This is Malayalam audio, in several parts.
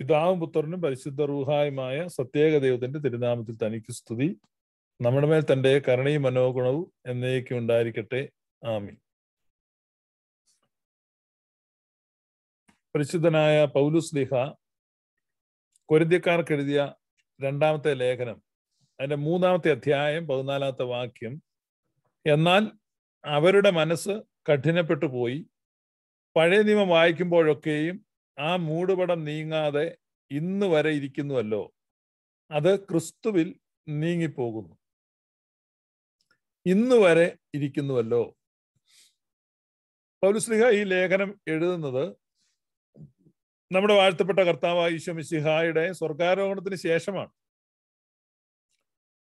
പിതാവും പുത്രനും പരിശുദ്ധ റൂഹായുമായ സത്യേക ദൈവത്തിന്റെ തിരുനാമത്തിൽ തനിക്ക് സ്തുതി നമ്മുടെ മേൽ തൻ്റെ കരുണയും മനോഗുണവും എന്നേക്കും ഉണ്ടായിരിക്കട്ടെ ആമി പരിശുദ്ധനായ പൗലുസ് ലിഹ കൊരിന്ത്യക്കാർക്ക് എഴുതിയ രണ്ടാമത്തെ ലേഖനം അതിന്റെ മൂന്നാമത്തെ അധ്യായം പതിനാലാമത്തെ വാക്യം എന്നാൽ അവരുടെ മനസ്സ് കഠിനപ്പെട്ടു പോയി പഴയ നിയമം വായിക്കുമ്പോഴൊക്കെയും ആ മൂടുപടം നീങ്ങാതെ ഇന്ന് വരെ ഇരിക്കുന്നുവല്ലോ അത് ക്രിസ്തുവിൽ നീങ്ങിപ്പോകുന്നു ഇന്ന് വരെ ഇരിക്കുന്നുവല്ലോ പൗലുസ്ലിഹ ഈ ലേഖനം എഴുതുന്നത് നമ്മുടെ വാഴ്ത്തപ്പെട്ട കർത്താവ് ഈശോമിസിഹായുടെ സ്വർഗാരോഹണത്തിന് ശേഷമാണ്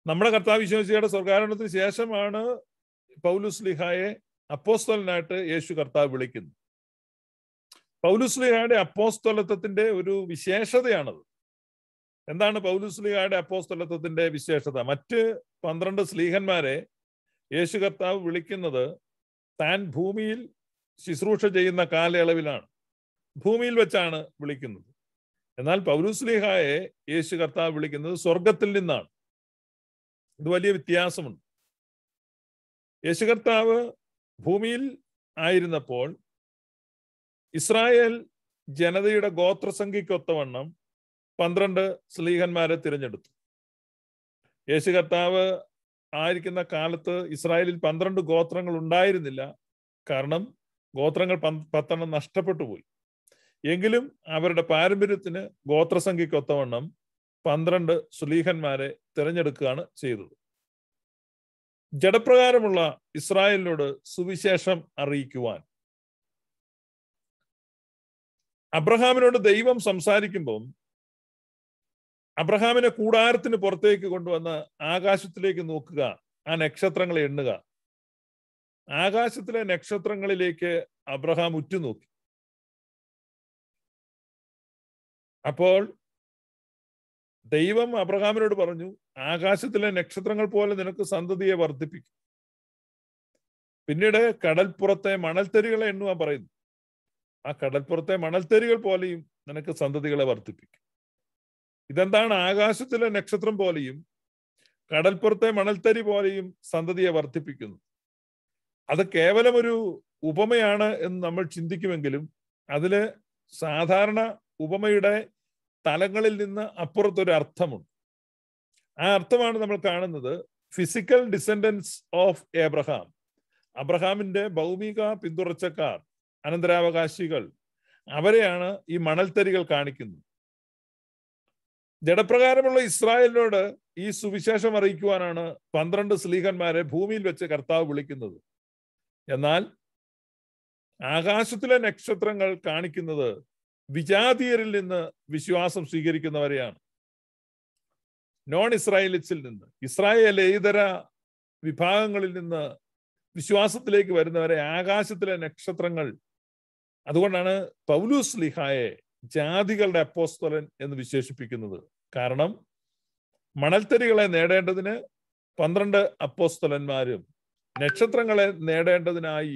നമ്മുടെ കർത്താവ് ഈശോമിസിഹയുടെ സ്വർഗാരോഹണത്തിന് ശേഷമാണ് പൗലുസ്ലിഹായെ ലിഹായെ അപ്പോസ്തലനായിട്ട് യേശു കർത്താവ് വിളിക്കുന്നത് പൗലുസ്ലിഹയുടെ അപ്പോസ്തലത്വത്തിന്റെ ഒരു വിശേഷതയാണത് എന്താണ് പൗലുസ്ലിഹയുടെ അപ്പോസ്തലത്വത്തിന്റെ വിശേഷത മറ്റ് പന്ത്രണ്ട് സ്ലീഹന്മാരെ യേശു കർത്താവ് വിളിക്കുന്നത് താൻ ഭൂമിയിൽ ശുശ്രൂഷ ചെയ്യുന്ന കാലയളവിലാണ് ഭൂമിയിൽ വെച്ചാണ് വിളിക്കുന്നത് എന്നാൽ പൗലുസ്ലിഹായെ യേശു കർത്താവ് വിളിക്കുന്നത് സ്വർഗത്തിൽ നിന്നാണ് ഇത് വലിയ വ്യത്യാസമുണ്ട് യേശു കർത്താവ് ഭൂമിയിൽ ആയിരുന്നപ്പോൾ ഇസ്രായേൽ ജനതയുടെ ഗോത്രസംഖ്യക്കൊത്തവണ്ണം പന്ത്രണ്ട് സ്ലീഹന്മാരെ തിരഞ്ഞെടുത്തു യേശു കർത്താവ് ആയിരിക്കുന്ന കാലത്ത് ഇസ്രായേലിൽ പന്ത്രണ്ട് ഗോത്രങ്ങൾ ഉണ്ടായിരുന്നില്ല കാരണം ഗോത്രങ്ങൾ പത്തെണ്ണം നഷ്ടപ്പെട്ടു പോയി എങ്കിലും അവരുടെ പാരമ്പര്യത്തിന് ഗോത്രസംഖ്യക്കൊത്തവണ്ണം പന്ത്രണ്ട് സുലീഹന്മാരെ തിരഞ്ഞെടുക്കുകയാണ് ചെയ്തത് ജഡപ്രകാരമുള്ള ഇസ്രായേലിനോട് സുവിശേഷം അറിയിക്കുവാൻ അബ്രഹാമിനോട് ദൈവം സംസാരിക്കുമ്പോൾ അബ്രഹാമിനെ കൂടാരത്തിന് പുറത്തേക്ക് കൊണ്ടുവന്ന് ആകാശത്തിലേക്ക് നോക്കുക ആ നക്ഷത്രങ്ങളെ എണ്ണുക ആകാശത്തിലെ നക്ഷത്രങ്ങളിലേക്ക് അബ്രഹാം ഉറ്റുനോക്കി അപ്പോൾ ദൈവം അബ്രഹാമിനോട് പറഞ്ഞു ആകാശത്തിലെ നക്ഷത്രങ്ങൾ പോലെ നിനക്ക് സന്തതിയെ വർദ്ധിപ്പിക്കും പിന്നീട് കടൽപ്പുറത്തെ മണൽത്തരികളെ എണ്ണുവാൻ പറയുന്നു ആ കടൽപ്പുറത്തെ മണൽത്തരികൾ പോലെയും നിനക്ക് സന്തതികളെ വർദ്ധിപ്പിക്കും ഇതെന്താണ് ആകാശത്തിലെ നക്ഷത്രം പോലെയും കടൽപ്പുറത്തെ മണൽത്തരി പോലെയും സന്തതിയെ വർദ്ധിപ്പിക്കുന്നു അത് കേവലം ഒരു ഉപമയാണ് എന്ന് നമ്മൾ ചിന്തിക്കുമെങ്കിലും അതിൽ സാധാരണ ഉപമയുടെ തലങ്ങളിൽ നിന്ന് അപ്പുറത്തൊരു അർത്ഥമുണ്ട് ആ അർത്ഥമാണ് നമ്മൾ കാണുന്നത് ഫിസിക്കൽ ഡിസെൻഡൻസ് ഓഫ് എബ്രഹാം അബ്രഹാമിന്റെ ഭൗമിക പിന്തുടർച്ചക്കാർ അനന്തരാവകാശികൾ അവരെയാണ് ഈ മണൽത്തരികൾ കാണിക്കുന്നത് ജഡപ്രകാരമുള്ള ഇസ്രായേലിനോട് ഈ സുവിശേഷം അറിയിക്കുവാനാണ് പന്ത്രണ്ട് സ്ലീഹന്മാരെ ഭൂമിയിൽ വെച്ച് കർത്താവ് വിളിക്കുന്നത് എന്നാൽ ആകാശത്തിലെ നക്ഷത്രങ്ങൾ കാണിക്കുന്നത് വിജാതീയരിൽ നിന്ന് വിശ്വാസം സ്വീകരിക്കുന്നവരെയാണ് നോൺ ഇസ്രായേലിസിൽ നിന്ന് ഇസ്രായേലേതര വിഭാഗങ്ങളിൽ നിന്ന് വിശ്വാസത്തിലേക്ക് വരുന്നവരെ ആകാശത്തിലെ നക്ഷത്രങ്ങൾ അതുകൊണ്ടാണ് പൗലൂസ് ലിഹായെ ജാതികളുടെ അപ്പോസ്തലൻ എന്ന് വിശേഷിപ്പിക്കുന്നത് കാരണം മണൽത്തരികളെ നേടേണ്ടതിന് പന്ത്രണ്ട് അപ്പോസ്തലന്മാരും നക്ഷത്രങ്ങളെ നേടേണ്ടതിനായി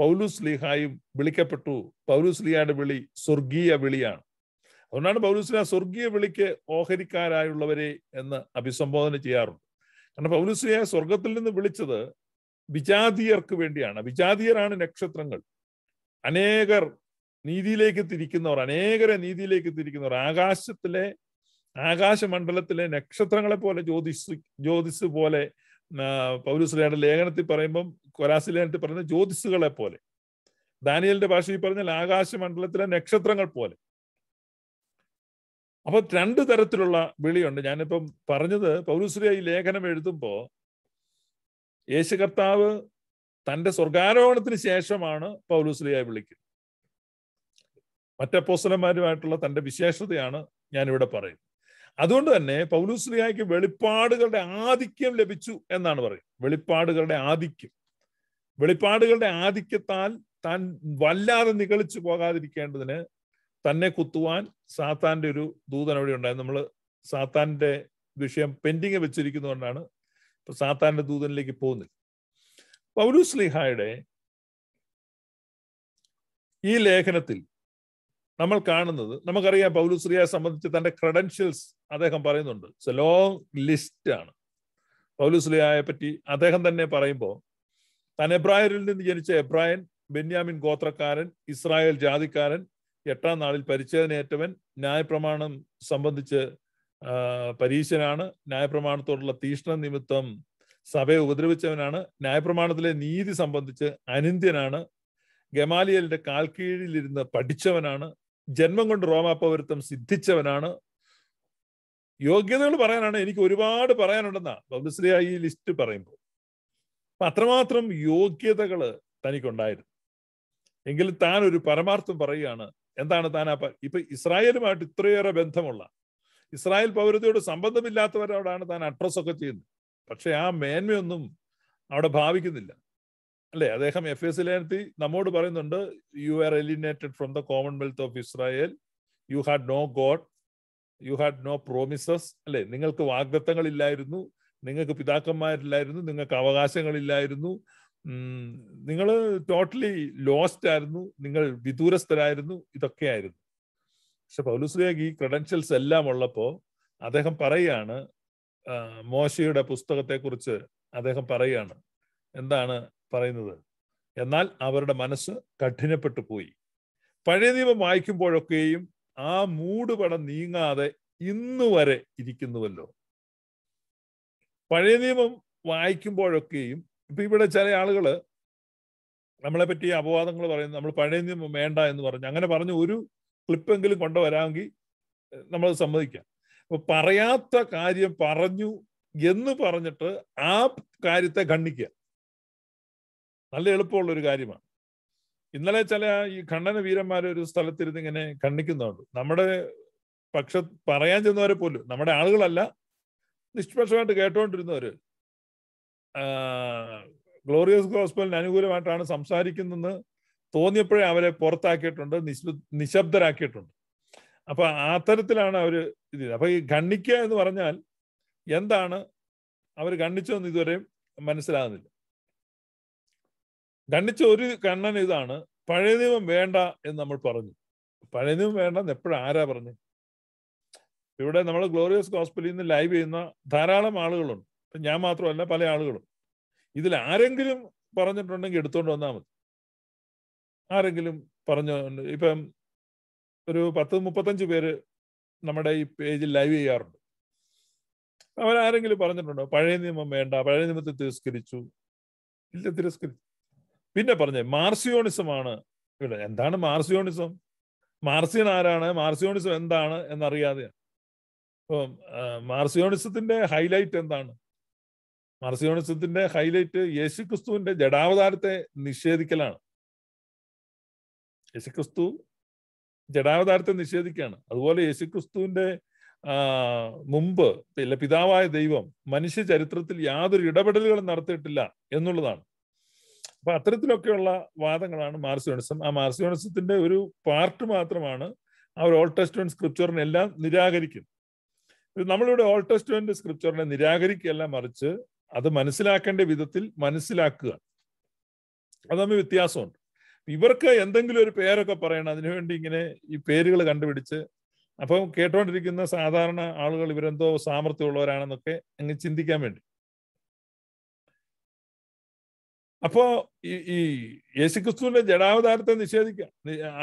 പൗലൂസ് ലിഹായും വിളിക്കപ്പെട്ടു പൗലൂസ് ലിഹായുടെ വിളി സ്വർഗീയ വിളിയാണ് അതുകൊണ്ടാണ് പൗലൂസിനെ സ്വർഗീയ വിളിക്ക് ഓഹരിക്കാരായുള്ളവരെ എന്ന് അഭിസംബോധന ചെയ്യാറുണ്ട് കാരണം ലിഹായ സ്വർഗത്തിൽ നിന്ന് വിളിച്ചത് വിജാതീയർക്ക് വേണ്ടിയാണ് വിജാതീയരാണ് നക്ഷത്രങ്ങൾ അനേകർ നീതിയിലേക്ക് തിരിക്കുന്നവർ അനേകരെ നീതിയിലേക്ക് തിരിക്കുന്നവർ ആകാശത്തിലെ ആകാശമണ്ഡലത്തിലെ നക്ഷത്രങ്ങളെ പോലെ ജ്യോതിസ് ജ്യോതിസ് പോലെ പൗരസ്ലയുടെ ലേഖനത്തിൽ പറയുമ്പം കൊരാസി ലേഖനത്തിൽ പറയുന്ന ജ്യോതിസുകളെ പോലെ ദാനിയലിന്റെ ഭാഷയിൽ പറഞ്ഞാൽ ആകാശമണ്ഡലത്തിലെ നക്ഷത്രങ്ങൾ പോലെ അപ്പൊ രണ്ട് തരത്തിലുള്ള വിളിയുണ്ട് ഞാനിപ്പം പറഞ്ഞത് പൗരസ്ലിയ ഈ ലേഖനം എഴുതുമ്പോൾ യേശു കർത്താവ് തന്റെ സ്വർഗാരോഹണത്തിന് ശേഷമാണ് പൗലൂസ്ലിയായി വിളിക്കുന്നത് മറ്റപ്പോസലന്മാരുമായിട്ടുള്ള തന്റെ വിശേഷതയാണ് ഞാനിവിടെ പറയുന്നത് അതുകൊണ്ട് തന്നെ പൗലൂസ്ലിയായ്ക്ക് വെളിപ്പാടുകളുടെ ആധിക്യം ലഭിച്ചു എന്നാണ് പറയുന്നത് വെളിപ്പാടുകളുടെ ആധിക്യം വെളിപ്പാടുകളുടെ ആധിക്യത്താൽ താൻ വല്ലാതെ നികളിച്ചു പോകാതിരിക്കേണ്ടതിന് തന്നെ കുത്തുവാൻ സാത്താന്റെ ഒരു ദൂതൻ അവിടെ ഉണ്ടായിരുന്നു നമ്മൾ സാത്താന്റെ വിഷയം പെൻഡിങ് വെച്ചിരിക്കുന്നതുകൊണ്ടാണ് ഇപ്പൊ സാത്താന്റെ ദൂതനിലേക്ക് പോകുന്നില്ല പൗലൂസ്ലിഹായുടെ ഈ ലേഖനത്തിൽ നമ്മൾ കാണുന്നത് നമുക്കറിയാം പൗലുസ്ലിയെ സംബന്ധിച്ച് തന്റെ ക്രെഡൻഷ്യൽസ് അദ്ദേഹം പറയുന്നുണ്ട് ലോങ് ലിസ്റ്റ് ആണ് പൗലുസ്ലിയായെ പറ്റി അദ്ദേഹം തന്നെ പറയുമ്പോൾ താൻ എബ്രാഹിമിൽ നിന്ന് ജനിച്ച എബ്രായൻ ബെന്യാമിൻ ഗോത്രക്കാരൻ ഇസ്രായേൽ ജാതിക്കാരൻ എട്ടാം നാളിൽ പരിച്ഛേദനയേറ്റവൻ ന്യായപ്രമാണം സംബന്ധിച്ച് പരീശനാണ് ന്യായപ്രമാണത്തോടുള്ള തീഷ്ണ നിമിത്തം സഭയെ ഉപദ്രവിച്ചവനാണ് ന്യായപ്രമാണത്തിലെ നീതി സംബന്ധിച്ച് അനിന്ത്യനാണ് ഗമാലിയലിന്റെ കാൽക്കീഴിലിരുന്ന് പഠിച്ചവനാണ് ജന്മം കൊണ്ട് റോമാപൗരത്വം സിദ്ധിച്ചവനാണ് യോഗ്യതകൾ പറയാനാണ് എനിക്ക് ഒരുപാട് പറയാനുണ്ടെന്നാ പബ്ലിസിറ്റിയ ഈ ലിസ്റ്റ് പറയുമ്പോൾ അപ്പൊ അത്രമാത്രം യോഗ്യതകള് തനിക്കുണ്ടായിരുന്നു എങ്കിലും താൻ ഒരു പരമാർത്ഥം പറയുകയാണ് എന്താണ് താൻ ആ ഇപ്പൊ ഇസ്രായേലുമായിട്ട് ഇത്രയേറെ ബന്ധമുള്ള ഇസ്രായേൽ പൗരതയോട് സംബന്ധമില്ലാത്തവരോടാണ് താൻ അഡ്രസ്സൊക്കെ ചെയ്യുന്നത് പക്ഷെ ആ മേന്മയൊന്നും അവിടെ ഭാവിക്കുന്നില്ല അല്ലെ അദ്ദേഹം എഫ് എസ് ലേനത്തി നമ്മോട് പറയുന്നുണ്ട് you are alienated from the commonwealth of Israel you had no God you had no promises അല്ലെ നിങ്ങൾക്ക് വാഗ്ദത്തങ്ങളില്ലായിരുന്നു നിങ്ങൾക്ക് പിതാക്കന്മാരില്ലായിരുന്നു നിങ്ങൾക്ക് അവകാശങ്ങളില്ലായിരുന്നു നിങ്ങൾ ടോട്ടലി ലോസ്റ്റ് ആയിരുന്നു നിങ്ങൾ വിദൂരസ്ഥരായിരുന്നു ഇതൊക്കെയായിരുന്നു പക്ഷെ പൗലുസ്ലിയാക്ക് ഈ ക്രെഡൻഷ്യൽസ് എല്ലാം ഉള്ളപ്പോൾ അദ്ദേഹം പറയാണ് മോശയുടെ പുസ്തകത്തെക്കുറിച്ച് അദ്ദേഹം പറയുകയാണ് എന്താണ് പറയുന്നത് എന്നാൽ അവരുടെ മനസ്സ് കഠിനപ്പെട്ടു പോയി പഴയ നിയമം വായിക്കുമ്പോഴൊക്കെയും ആ മൂടുപടം നീങ്ങാതെ ഇന്ന് വരെ ഇരിക്കുന്നുവല്ലോ പഴയ നിയമം വായിക്കുമ്പോഴൊക്കെയും ഇപ്പൊ ഇവിടെ ചില ആളുകള് നമ്മളെ പറ്റി അപവാദങ്ങൾ പറയുന്നു നമ്മൾ പഴയ നിയമം വേണ്ട എന്ന് പറഞ്ഞു അങ്ങനെ പറഞ്ഞു ഒരു ക്ലിപ്പെങ്കിലും കൊണ്ടുവരാമെങ്കിൽ നമ്മൾ സമ്മതിക്കാം പറയാത്ത കാര്യം പറഞ്ഞു എന്ന് പറഞ്ഞിട്ട് ആ കാര്യത്തെ ഖണ്ഡിക്കുക നല്ല എളുപ്പമുള്ള ഒരു കാര്യമാണ് ഇന്നലെ ചില ഈ ഖണ്ഡന വീരന്മാർ ഒരു സ്ഥലത്തിരുന്ന് ഇങ്ങനെ ഖണ്ഡിക്കുന്നുണ്ട് നമ്മുടെ പക്ഷ പറയാൻ ചെന്നവരെ പോലും നമ്മുടെ ആളുകളല്ല നിഷ്പക്ഷമായിട്ട് കേട്ടോണ്ടിരുന്നവര് ഗ്ലോറിയസ് ഗോസ്ബലിന് അനുകൂലമായിട്ടാണ് സംസാരിക്കുന്നതെന്ന് തോന്നിയപ്പോഴേ അവരെ പുറത്താക്കിയിട്ടുണ്ട് നിശബ്ദരാക്കിയിട്ടുണ്ട് അപ്പൊ തരത്തിലാണ് അവർ ഇത് അപ്പൊ ഈ ഖണ്ണിക്കുക എന്ന് പറഞ്ഞാൽ എന്താണ് അവർ ഗണ്ണിച്ചതെന്ന് ഇതുവരെയും മനസ്സിലാകുന്നില്ല ഗണ്ണിച്ച ഒരു കണ്ണൻ ഇതാണ് പഴയ നിയമം വേണ്ട എന്ന് നമ്മൾ പറഞ്ഞു പഴയ നിയമം വേണ്ടെന്ന് എപ്പോഴും ആരാ പറഞ്ഞു ഇവിടെ നമ്മൾ ഗ്ലോറിയസ് ഹോസ്പിറ്റലിൽ നിന്ന് ലൈവ് ചെയ്യുന്ന ധാരാളം ആളുകളുണ്ട് ഞാൻ മാത്രമല്ല പല ആളുകളും ഇതിൽ ആരെങ്കിലും പറഞ്ഞിട്ടുണ്ടെങ്കിൽ എടുത്തോണ്ട് വന്നാൽ മതി ആരെങ്കിലും പറഞ്ഞു ഇപ്പം ഒരു പത്ത് മുപ്പത്തഞ്ച് പേര് നമ്മുടെ ഈ പേജിൽ ലൈവ് ചെയ്യാറുണ്ട് അവരാരെങ്കിലും പറഞ്ഞിട്ടുണ്ടോ പഴയ നിയമം വേണ്ട പഴയ നിയമത്തെ തിരസ്കരിച്ചു ഇല്ല തിരസ്കരിച്ചു പിന്നെ പറഞ്ഞേ മാർസിയോണിസമാണ് ഇവിടെ എന്താണ് മാർസിയോണിസം മാർസിയൻ ആരാണ് മാർസിയോണിസം എന്താണ് എന്നറിയാതെ അപ്പം മാർസിയോണിസത്തിന്റെ ഹൈലൈറ്റ് എന്താണ് മാർസിയോണിസത്തിന്റെ ഹൈലൈറ്റ് യേശുക്രിസ്തുവിന്റെ ജഡാവതാരത്തെ നിഷേധിക്കലാണ് യേശുക്രിസ്തു ജഡാവതാരത്തെ നിഷേധിക്കുകയാണ് അതുപോലെ യേശുക്രിസ്തുവിന്റെ മുമ്പ് പിന്നെ പിതാവായ ദൈവം മനുഷ്യ ചരിത്രത്തിൽ യാതൊരു ഇടപെടലുകളും നടത്തിയിട്ടില്ല എന്നുള്ളതാണ് അപ്പൊ അത്തരത്തിലൊക്കെയുള്ള വാദങ്ങളാണ് മാർസ്യോണിസം ആ മാർസ്യോണിസത്തിന്റെ ഒരു പാർട്ട് മാത്രമാണ് ആ ഒരു ഓൾഡ് ടെസ്റ്റ്മെന്റ് സ്ക്രിപ്ചറിനെ എല്ലാം നിരാകരിക്കും നമ്മളിവിടെ ഓൾഡ് ടെസ്റ്റ്മെന്റ് സ്ക്രിപ്ചറിനെ നിരാകരിക്കുകയല്ല മറിച്ച് അത് മനസ്സിലാക്കേണ്ട വിധത്തിൽ മനസ്സിലാക്കുക അത് തമ്മിൽ വ്യത്യാസമുണ്ട് ഇവർക്ക് എന്തെങ്കിലും ഒരു പേരൊക്കെ പറയണം അതിനുവേണ്ടി ഇങ്ങനെ ഈ പേരുകൾ കണ്ടുപിടിച്ച് അപ്പം കേട്ടോണ്ടിരിക്കുന്ന സാധാരണ ആളുകൾ ഇവരെന്തോ സാമർത്ഥ്യമുള്ളവരാണെന്നൊക്കെ അങ്ങ് ചിന്തിക്കാൻ വേണ്ടി അപ്പോ ഈ യേശുക്രിസ്തുവിന്റെ ജഡാവതാരത്തെ നിഷേധിക്കാം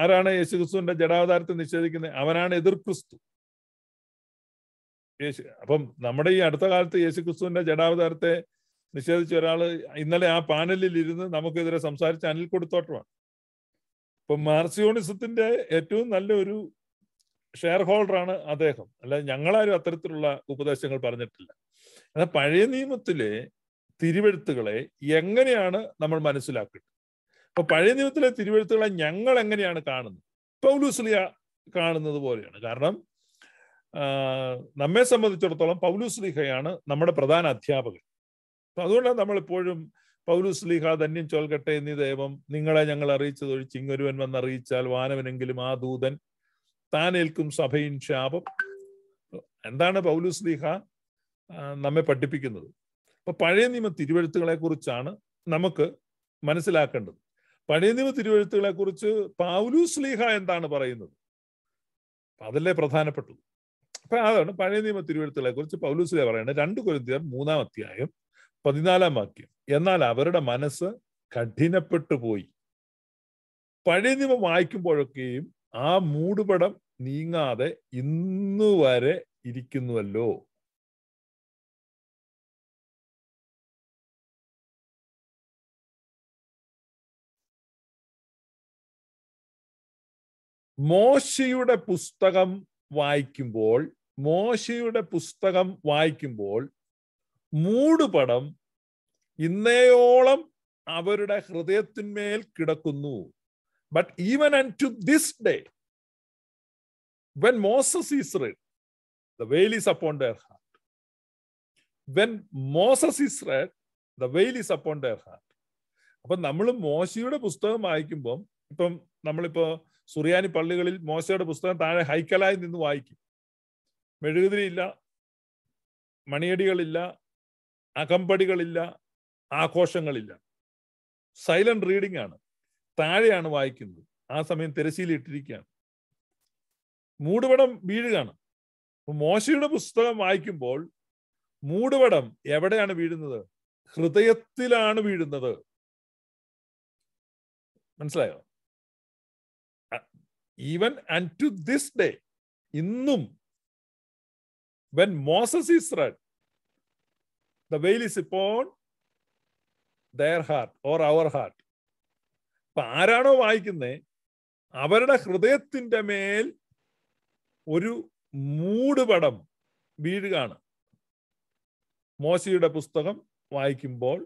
ആരാണ് യേശുക്രിസ്തുവിന്റെ ജഡാവതാരത്തെ നിഷേധിക്കുന്നത് അവനാണ് എതിർ ക്രിസ്തു യേശു അപ്പം നമ്മുടെ ഈ അടുത്ത കാലത്ത് യേശുക്രിസ്തുവിന്റെ ജഡാവതാരത്തെ നിഷേധിച്ച ഒരാള് ഇന്നലെ ആ പാനലിൽ ഇരുന്ന് നമുക്കെതിരെ സംസാരിച്ച് അനിൽ കൊടുത്തോട്ടമാണ് ഇപ്പൊ മാർസിയോണിസത്തിന്റെ ഏറ്റവും നല്ല ഒരു ഷെയർ ഹോൾഡറാണ് അദ്ദേഹം അല്ലാതെ ഞങ്ങളാരും അത്തരത്തിലുള്ള ഉപദേശങ്ങൾ പറഞ്ഞിട്ടില്ല എന്നാൽ പഴയ നിയമത്തിലെ തിരുവെഴുത്തുകളെ എങ്ങനെയാണ് നമ്മൾ മനസ്സിലാക്കേണ്ടത് അപ്പൊ പഴയ നിയമത്തിലെ തിരുവെഴുത്തുകളെ ഞങ്ങൾ എങ്ങനെയാണ് കാണുന്നത് പൗലൂസ്ലിയ കാണുന്നത് പോലെയാണ് കാരണം നമ്മെ സംബന്ധിച്ചിടത്തോളം പൗലൂസ്ലിഹയാണ് നമ്മുടെ പ്രധാന അധ്യാപകൻ അപ്പൊ അതുകൊണ്ടാണ് നമ്മളെപ്പോഴും പൗലൂസ് ലീഹ ധന്യം ചൊൽക്കട്ടെ എന്നീ ദൈവം നിങ്ങളെ ഞങ്ങൾ ഒഴിച്ച് ഇങ്ങൊരുവൻ വന്നറിയിച്ചാൽ വാനവനെങ്കിലും ആ ദൂതൻ താനേൽക്കും സഭയും ശാപം എന്താണ് പൗലൂസ് ലീഹ നമ്മെ പഠിപ്പിക്കുന്നത് അപ്പൊ പഴയ നിയമ തിരുവഴുത്തുകളെ കുറിച്ചാണ് നമുക്ക് മനസ്സിലാക്കേണ്ടത് പഴയ നിയമ തിരുവഴുത്തുകളെ കുറിച്ച് പൗലൂസ് ലീഹ എന്താണ് പറയുന്നത് അതല്ലേ പ്രധാനപ്പെട്ടത് അപ്പൊ അതാണ് പഴയ നിയമ തിരുവഴുത്തുകളെ കുറിച്ച് പൗലൂസ് ലീഹ പറയുന്നത് രണ്ട് കൊരിന്തിയർ മൂന്നാം അധ്യായം പതിനാലാം വാക്യം എന്നാൽ അവരുടെ മനസ്സ് കഠിനപ്പെട്ടു പോയി പഴയ നിയമം വായിക്കുമ്പോഴൊക്കെയും ആ മൂടുപടം നീങ്ങാതെ വരെ ഇരിക്കുന്നുവല്ലോ മോശയുടെ പുസ്തകം വായിക്കുമ്പോൾ മോശയുടെ പുസ്തകം വായിക്കുമ്പോൾ മൂടുപടം ഇന്നേയോളം അവരുടെ ഹൃദയത്തിന്മേൽ കിടക്കുന്നു but even and to this day when Moses is read the veil is upon their heart when Moses is read the veil is upon their heart അപ്പൊ നമ്മൾ മോശയുടെ പുസ്തകം വായിക്കുമ്പം ഇപ്പം നമ്മളിപ്പോ സുറിയാനി പള്ളികളിൽ മോശയുടെ പുസ്തകം താഴെ ഹൈക്കലായി നിന്ന് വായിക്കും മെഴുകുതിരിയില്ല മണിയടികളില്ല അകമ്പടികളില്ല ആഘോഷങ്ങളില്ല സൈലന്റ് റീഡിംഗ് ആണ് താഴെയാണ് വായിക്കുന്നത് ആ സമയം തിരശ്ശീലിട്ടിരിക്കുകയാണ് മൂടുപടം വീഴുകയാണ് മോശയുടെ പുസ്തകം വായിക്കുമ്പോൾ മൂടുപടം എവിടെയാണ് വീഴുന്നത് ഹൃദയത്തിലാണ് വീഴുന്നത് മനസ്സിലായോ even and to this day ഇന്നും when Moses is read The veil is upon their heart or our heart. അപ്പൊ ആരാണോ വായിക്കുന്നേ അവരുടെ ഹൃദയത്തിന്റെ മേൽ ഒരു മൂടുപടം വീഴുകയാണ് മോശയുടെ പുസ്തകം വായിക്കുമ്പോൾ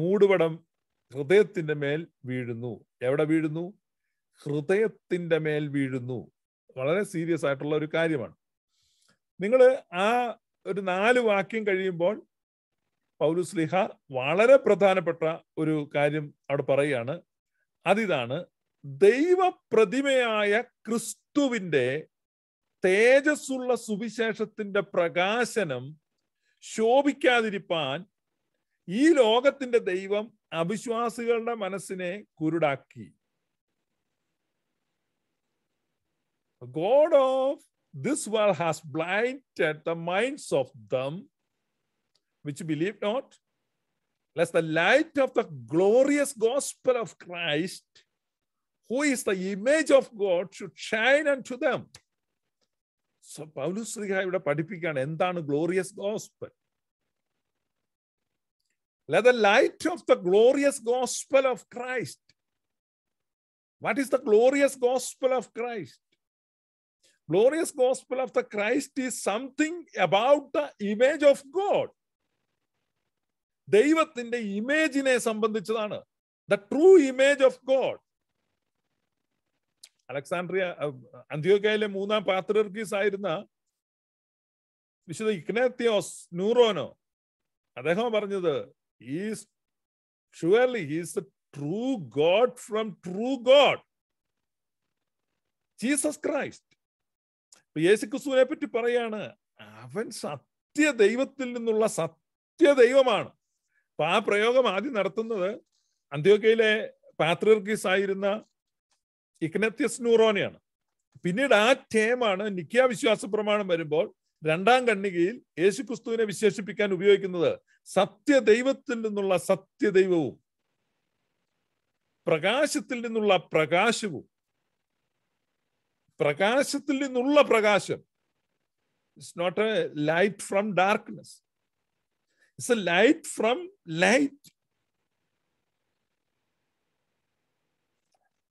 മൂടുപടം ഹൃദയത്തിന്റെ മേൽ വീഴുന്നു എവിടെ വീഴുന്നു ഹൃദയത്തിന്റെ മേൽ വീഴുന്നു വളരെ സീരിയസ് ആയിട്ടുള്ള ഒരു കാര്യമാണ് നിങ്ങൾ ആ ഒരു നാല് വാക്യം കഴിയുമ്പോൾ പൗലുസ് ലിഹ വളരെ പ്രധാനപ്പെട്ട ഒരു കാര്യം അവിടെ പറയുകയാണ് അതിതാണ് ദൈവപ്രതിമയായ ക്രിസ്തുവിൻ്റെ തേജസ്സുള്ള സുവിശേഷത്തിന്റെ പ്രകാശനം ശോഭിക്കാതിരിപ്പാൻ ഈ ലോകത്തിന്റെ ദൈവം അവിശ്വാസികളുടെ മനസ്സിനെ കുരുടാക്കി God of this world has blind the minds of them which believe not, lest the light of the glorious gospel of Christ, who is the image of God, should shine unto them. So Paulus so Paulos ശ്രീഹ ഇവിടെ പഠിപ്പിക്കുകയാണ് എന്താണ് glorious gospel Let the light of the glorious gospel of Christ. What is the glorious gospel of Christ? Glorious gospel of the Christ is something about the image of God. ദൈവത്തിന്റെ ഇമേജിനെ സംബന്ധിച്ചതാണ് the true image of God Alexandria അന്ത്യോക്കയിലെ മൂന്നാം പാത്രർക്കീസ് ആയിരുന്ന വിശുദ്ധ ഇക്നേത്തിയോസ് ന്യൂറോനോ അദ്ദേഹം പറഞ്ഞത് is surely is true God from true God Jesus Christ Yeshu ക്രിസ്തുവിനെ പറ്റി പറയാണ് അവൻ സത്യ ദൈവത്തിൽ നിന്നുള്ള സത്യ ദൈവമാണ് അപ്പൊ ആ പ്രയോഗം ആദ്യം നടത്തുന്നത് അന്ത്യോക്കയിലെ പാത്രിർക്കീസ് ആയിരുന്ന ഇഗ്നത്യസ് നൂറോനെയാണ് പിന്നീട് ആ ടേമാണ് നിക്കിയ വിശ്വാസ പ്രമാണം വരുമ്പോൾ രണ്ടാം കണ്ണികയിൽ യേശുക്രിസ്തുവിനെ വിശേഷിപ്പിക്കാൻ ഉപയോഗിക്കുന്നത് സത്യദൈവത്തിൽ നിന്നുള്ള സത്യദൈവവും പ്രകാശത്തിൽ നിന്നുള്ള പ്രകാശവും പ്രകാശത്തിൽ നിന്നുള്ള പ്രകാശം it's not a light from darkness It's a light from light.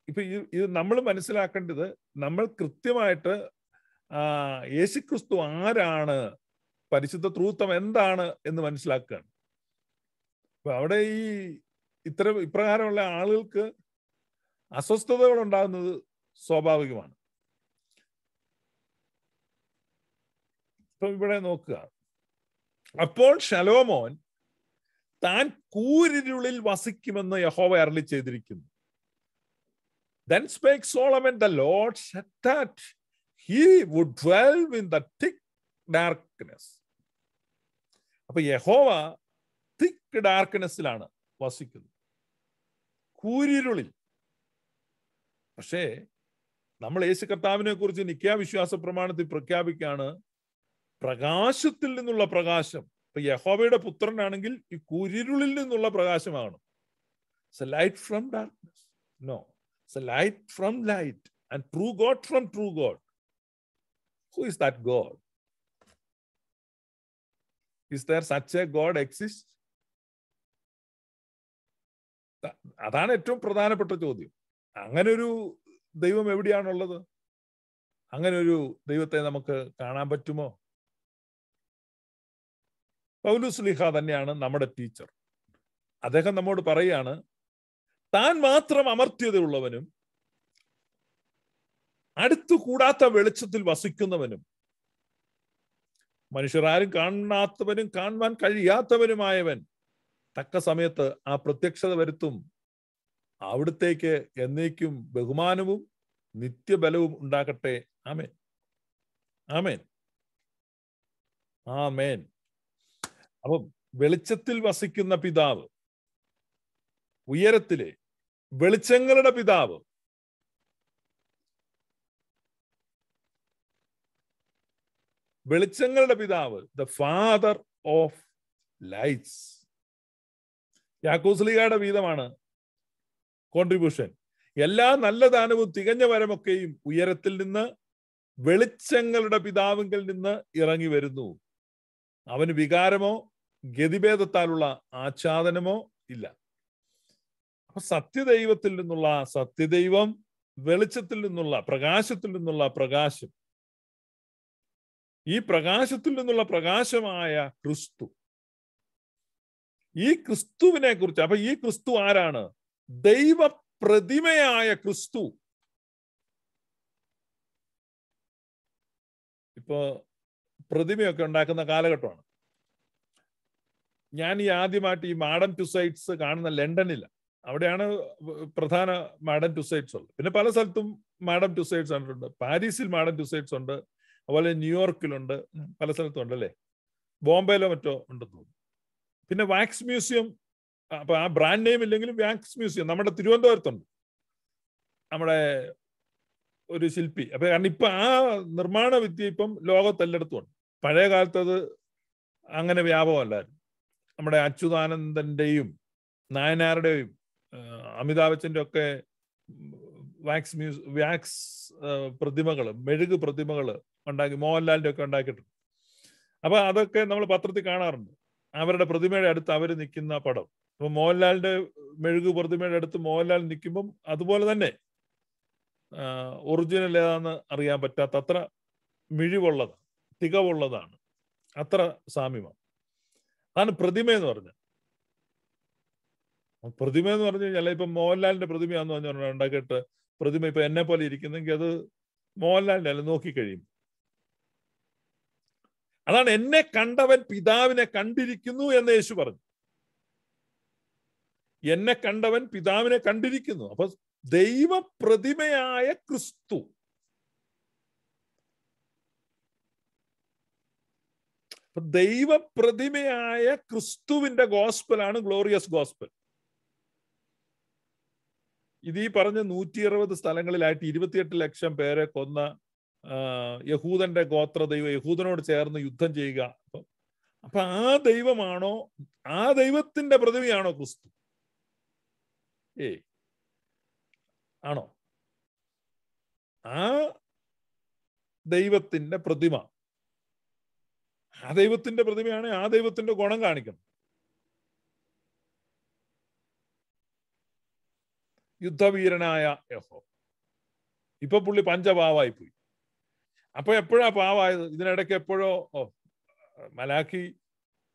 ഇപ്പൊ ഇത് ഇത് നമ്മൾ മനസ്സിലാക്കേണ്ടത് നമ്മൾ കൃത്യമായിട്ട് യേശുക്രിസ്തു ആരാണ് പരിശുദ്ധ ത്രൂത്വം എന്താണ് എന്ന് മനസ്സിലാക്കുകയാണ് അപ്പൊ അവിടെ ഈ ഇത്തരം ഇപ്രകാരമുള്ള ആളുകൾക്ക് അസ്വസ്ഥതകൾ ഉണ്ടാകുന്നത് സ്വാഭാവികമാണ് ഇപ്പം ഇവിടെ നോക്കുക അപ്പോൾ ഷലോമോൻ താൻ കൂരിരുളിൽ വസിക്കുമെന്ന് യഹോവ അരളി ചെയ്തിരിക്കുന്നു അപ്പൊ യഹോവ തിക് ഡാർക്ക്നെസ്സിലാണ് വസിക്കുന്നത് കൂരിരുളിൽ പക്ഷേ നമ്മൾ യേശു കർത്താവിനെ കുറിച്ച് നിത്യാവിശ്വാസ പ്രമാണത്തിൽ പ്രഖ്യാപിക്കുകയാണ് പ്രകാശത്തിൽ നിന്നുള്ള പ്രകാശം ഇപ്പൊ യഹോബയുടെ പുത്രനാണെങ്കിൽ ഈ കുരിരുളിൽ നിന്നുള്ള പ്രകാശമാകണം light from darkness no light from light and true God from true God who is that God is there such a god exist അതാണ് ഏറ്റവും പ്രധാനപ്പെട്ട ചോദ്യം അങ്ങനെ ഒരു ദൈവം എവിടെയാണുള്ളത് അങ്ങനെ ഒരു ദൈവത്തെ നമുക്ക് കാണാൻ പറ്റുമോ പൗലുസ്ലിഹ തന്നെയാണ് നമ്മുടെ ടീച്ചർ അദ്ദേഹം നമ്മോട് പറയുകയാണ് താൻ മാത്രം അമർത്യതയുള്ളവനും അടുത്തു കൂടാത്ത വെളിച്ചത്തിൽ വസിക്കുന്നവനും ആരും കാണാത്തവനും കാണുവാൻ കഴിയാത്തവനുമായവൻ തക്ക സമയത്ത് ആ പ്രത്യക്ഷത വരുത്തും അവിടുത്തേക്ക് എന്നേക്കും ബഹുമാനവും നിത്യബലവും ഉണ്ടാകട്ടെ ആമേൻ ആമേൻ ആ മേൻ അപ്പം വെളിച്ചത്തിൽ വസിക്കുന്ന പിതാവ് ഉയരത്തിലെ വെളിച്ചങ്ങളുടെ പിതാവ് വെളിച്ചങ്ങളുടെ പിതാവ് ദ ഫാദർ ഓഫ് ലൈറ്റ്സ് യാക്കോസ്ലിഗയുടെ വീതമാണ് കോൺട്രിബ്യൂഷൻ എല്ലാ നല്ല ദാനവും തികഞ്ഞ വരമൊക്കെയും ഉയരത്തിൽ നിന്ന് വെളിച്ചങ്ങളുടെ പിതാവിങ്കിൽ നിന്ന് ഇറങ്ങി വരുന്നു അവന് വികാരമോ ഗതിഭേദത്താലുള്ള ആച്ഛാദനമോ ഇല്ല അപ്പൊ സത്യദൈവത്തിൽ നിന്നുള്ള സത്യദൈവം വെളിച്ചത്തിൽ നിന്നുള്ള പ്രകാശത്തിൽ നിന്നുള്ള പ്രകാശം ഈ പ്രകാശത്തിൽ നിന്നുള്ള പ്രകാശമായ ക്രിസ്തു ഈ ക്രിസ്തുവിനെ കുറിച്ച് അപ്പൊ ഈ ക്രിസ്തു ആരാണ് ദൈവ പ്രതിമയായ ക്രിസ്തു ഇപ്പോ പ്രതിമയൊക്കെ ഉണ്ടാക്കുന്ന കാലഘട്ടമാണ് ഞാൻ ഈ ആദ്യമായിട്ട് ഈ മാഡൻ സൈറ്റ്സ് കാണുന്ന ലണ്ടനിലാണ് അവിടെയാണ് പ്രധാന ടു സൈറ്റ്സ് ഉള്ളത് പിന്നെ പല സ്ഥലത്തും മാഡം സൈറ്റ്സ് കണ്ടിട്ടുണ്ട് പാരീസിൽ മാഡം സൈറ്റ്സ് ഉണ്ട് അതുപോലെ ന്യൂയോർക്കിലുണ്ട് പല സ്ഥലത്തും ഉണ്ട് അല്ലേ ബോംബെയിലോ മറ്റോ ഉണ്ടെന്ന് തോന്നുന്നു പിന്നെ വാക്സ് മ്യൂസിയം അപ്പൊ ആ ബ്രാൻഡ് നെയിം ഇല്ലെങ്കിലും വാക്സ് മ്യൂസിയം നമ്മുടെ തിരുവനന്തപുരത്തുണ്ട് നമ്മുടെ ഒരു ശില്പി അപ്പൊ കാരണം ഇപ്പൊ ആ നിർമ്മാണ വിദ്യ ഇപ്പം ലോകത്തെല്ലടത്തും ഉണ്ട് പഴയ കാലത്ത് അത് അങ്ങനെ വ്യാപകമല്ലായിരുന്നു നമ്മുടെ അച്യുതാനന്ദന്റെയും നായനാരുടെയും അമിതാഭ് ബച്ചൻ്റെ ഒക്കെ വാക്സ് മ്യൂസ് വാക്സ് പ്രതിമകൾ മെഴുക് പ്രതിമകൾ ഉണ്ടാക്കി മോഹൻലാലിൻ്റെ ഒക്കെ ഉണ്ടാക്കിയിട്ടുണ്ട് അപ്പൊ അതൊക്കെ നമ്മൾ പത്രത്തിൽ കാണാറുണ്ട് അവരുടെ പ്രതിമയുടെ അടുത്ത് അവർ നിൽക്കുന്ന പടം അപ്പൊ മോഹൻലാലിന്റെ മെഴുകു പ്രതിമയുടെ അടുത്ത് മോഹൻലാൽ നിൽക്കുമ്പം അതുപോലെ തന്നെ ഒറിജിനൽ ഏതാണെന്ന് അറിയാൻ പറ്റാത്ത അത്ര മിഴിവുള്ളതാണ് തികവുള്ളതാണ് അത്ര സാമ്യമാണ് അതാണ് പ്രതിമ എന്ന് പറഞ്ഞത് പ്രതിമ എന്ന് പറഞ്ഞു കഴിഞ്ഞാൽ ഇപ്പൊ മോഹൻലാലിന്റെ പ്രതിമയാന്ന് പറഞ്ഞു ഉണ്ടാക്കിയിട്ട് പ്രതിമ ഇപ്പൊ എന്നെ പോലെ ഇരിക്കുന്നെങ്കിൽ അത് മോഹൻലാലിന്റെ അല്ല നോക്കിക്കഴിയും അതാണ് എന്നെ കണ്ടവൻ പിതാവിനെ കണ്ടിരിക്കുന്നു എന്ന് യേശു പറഞ്ഞു എന്നെ കണ്ടവൻ പിതാവിനെ കണ്ടിരിക്കുന്നു അപ്പൊ ദൈവ പ്രതിമയായ ക്രിസ്തു ദൈവപ്രതിമയായ ക്രിസ്തുവിന്റെ ഗോസ്പലാണ് ഗ്ലോറിയസ് ഗോസ്പൽ ഇത് ഈ പറഞ്ഞ നൂറ്റി അറുപത് സ്ഥലങ്ങളിലായിട്ട് ഇരുപത്തിയെട്ട് ലക്ഷം പേരെ കൊന്ന യഹൂദന്റെ ഗോത്ര ദൈവം യഹൂദനോട് ചേർന്ന് യുദ്ധം ചെയ്യുക അപ്പൊ അപ്പൊ ആ ദൈവമാണോ ആ ദൈവത്തിന്റെ പ്രതിമയാണോ ക്രിസ്തു ഏ ആണോ ആ ദൈവത്തിന്റെ പ്രതിമ ആ ദൈവത്തിന്റെ പ്രതിമയാണ് ആ ദൈവത്തിന്റെ ഗുണം കാണിക്കണം യുദ്ധവീരനായ യഹോ ഇപ്പൊ പുള്ളി പഞ്ചപാവായി പോയി അപ്പൊ എപ്പോഴാ പാവായത് ഇതിനിടയ്ക്ക് എപ്പോഴോ മലാഖി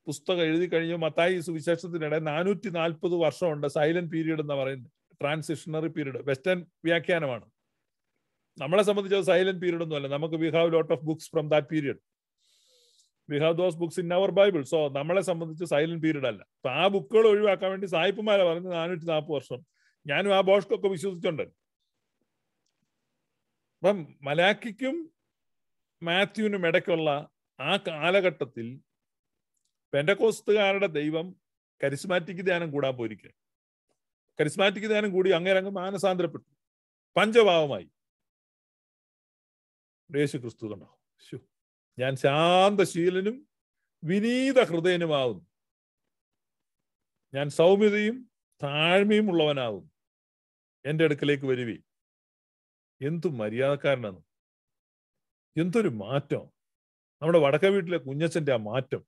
പുസ്തകം എഴുതി കഴിഞ്ഞു മത്തായി സുവിശേഷത്തിനിടെ നാനൂറ്റി നാൽപ്പത് വർഷമുണ്ട് സൈലന്റ് പീരീഡ് എന്ന് പറയുന്നത് ട്രാൻസിഷണറി പീരീഡ് വെസ്റ്റേൺ വ്യാഖ്യാനമാണ് നമ്മളെ സംബന്ധിച്ചത് സൈലന്റ് പീരീഡ് ഒന്നുമല്ല നമുക്ക് we have lot of books from that period we have those books in our Bible so നമ്മളെ സംബന്ധിച്ച് സൈലന്റ് പീരീഡ് അല്ല അപ്പൊ ആ ബുക്കുകൾ ഒഴിവാക്കാൻ വേണ്ടി സായിപ്പുമാരെ പറഞ്ഞു നാനൂറ്റി നാൽപ്പത് വർഷം ഞാനും ആ ബോഷ്കൊക്കെ വിശ്വസിച്ചുണ്ട് അപ്പം മലാക്കിക്കും മാത്യുവിനും ഇടയ്ക്കുള്ള ആ കാലഘട്ടത്തിൽ പെൻഡക്കോസ്തുകാരുടെ ദൈവം കരിസ്മാറ്റിക് ധ്യാനം കൂടാൻ പോയിരിക്കുക കരിസ്മാറ്റിക് ധ്യാനം കൂടി അങ്ങേരങ്ങ് മാനസാന്തരപ്പെട്ടു പഞ്ചഭാവമായി യേശു ക്രിസ്തു കണ്ടോ ഞാൻ ശാന്തശീലനും വിനീത ഹൃദയനുമാവുന്നു ഞാൻ സൗമ്യതയും താഴ്മയും ഉള്ളവനാവും എൻ്റെ അടുക്കലേക്ക് വരുവി എന്തു മര്യാദക്കാരനാണ് എന്തൊരു മാറ്റം നമ്മുടെ വടക്ക വീട്ടിലെ കുഞ്ഞച്ഛൻ്റെ ആ മാറ്റം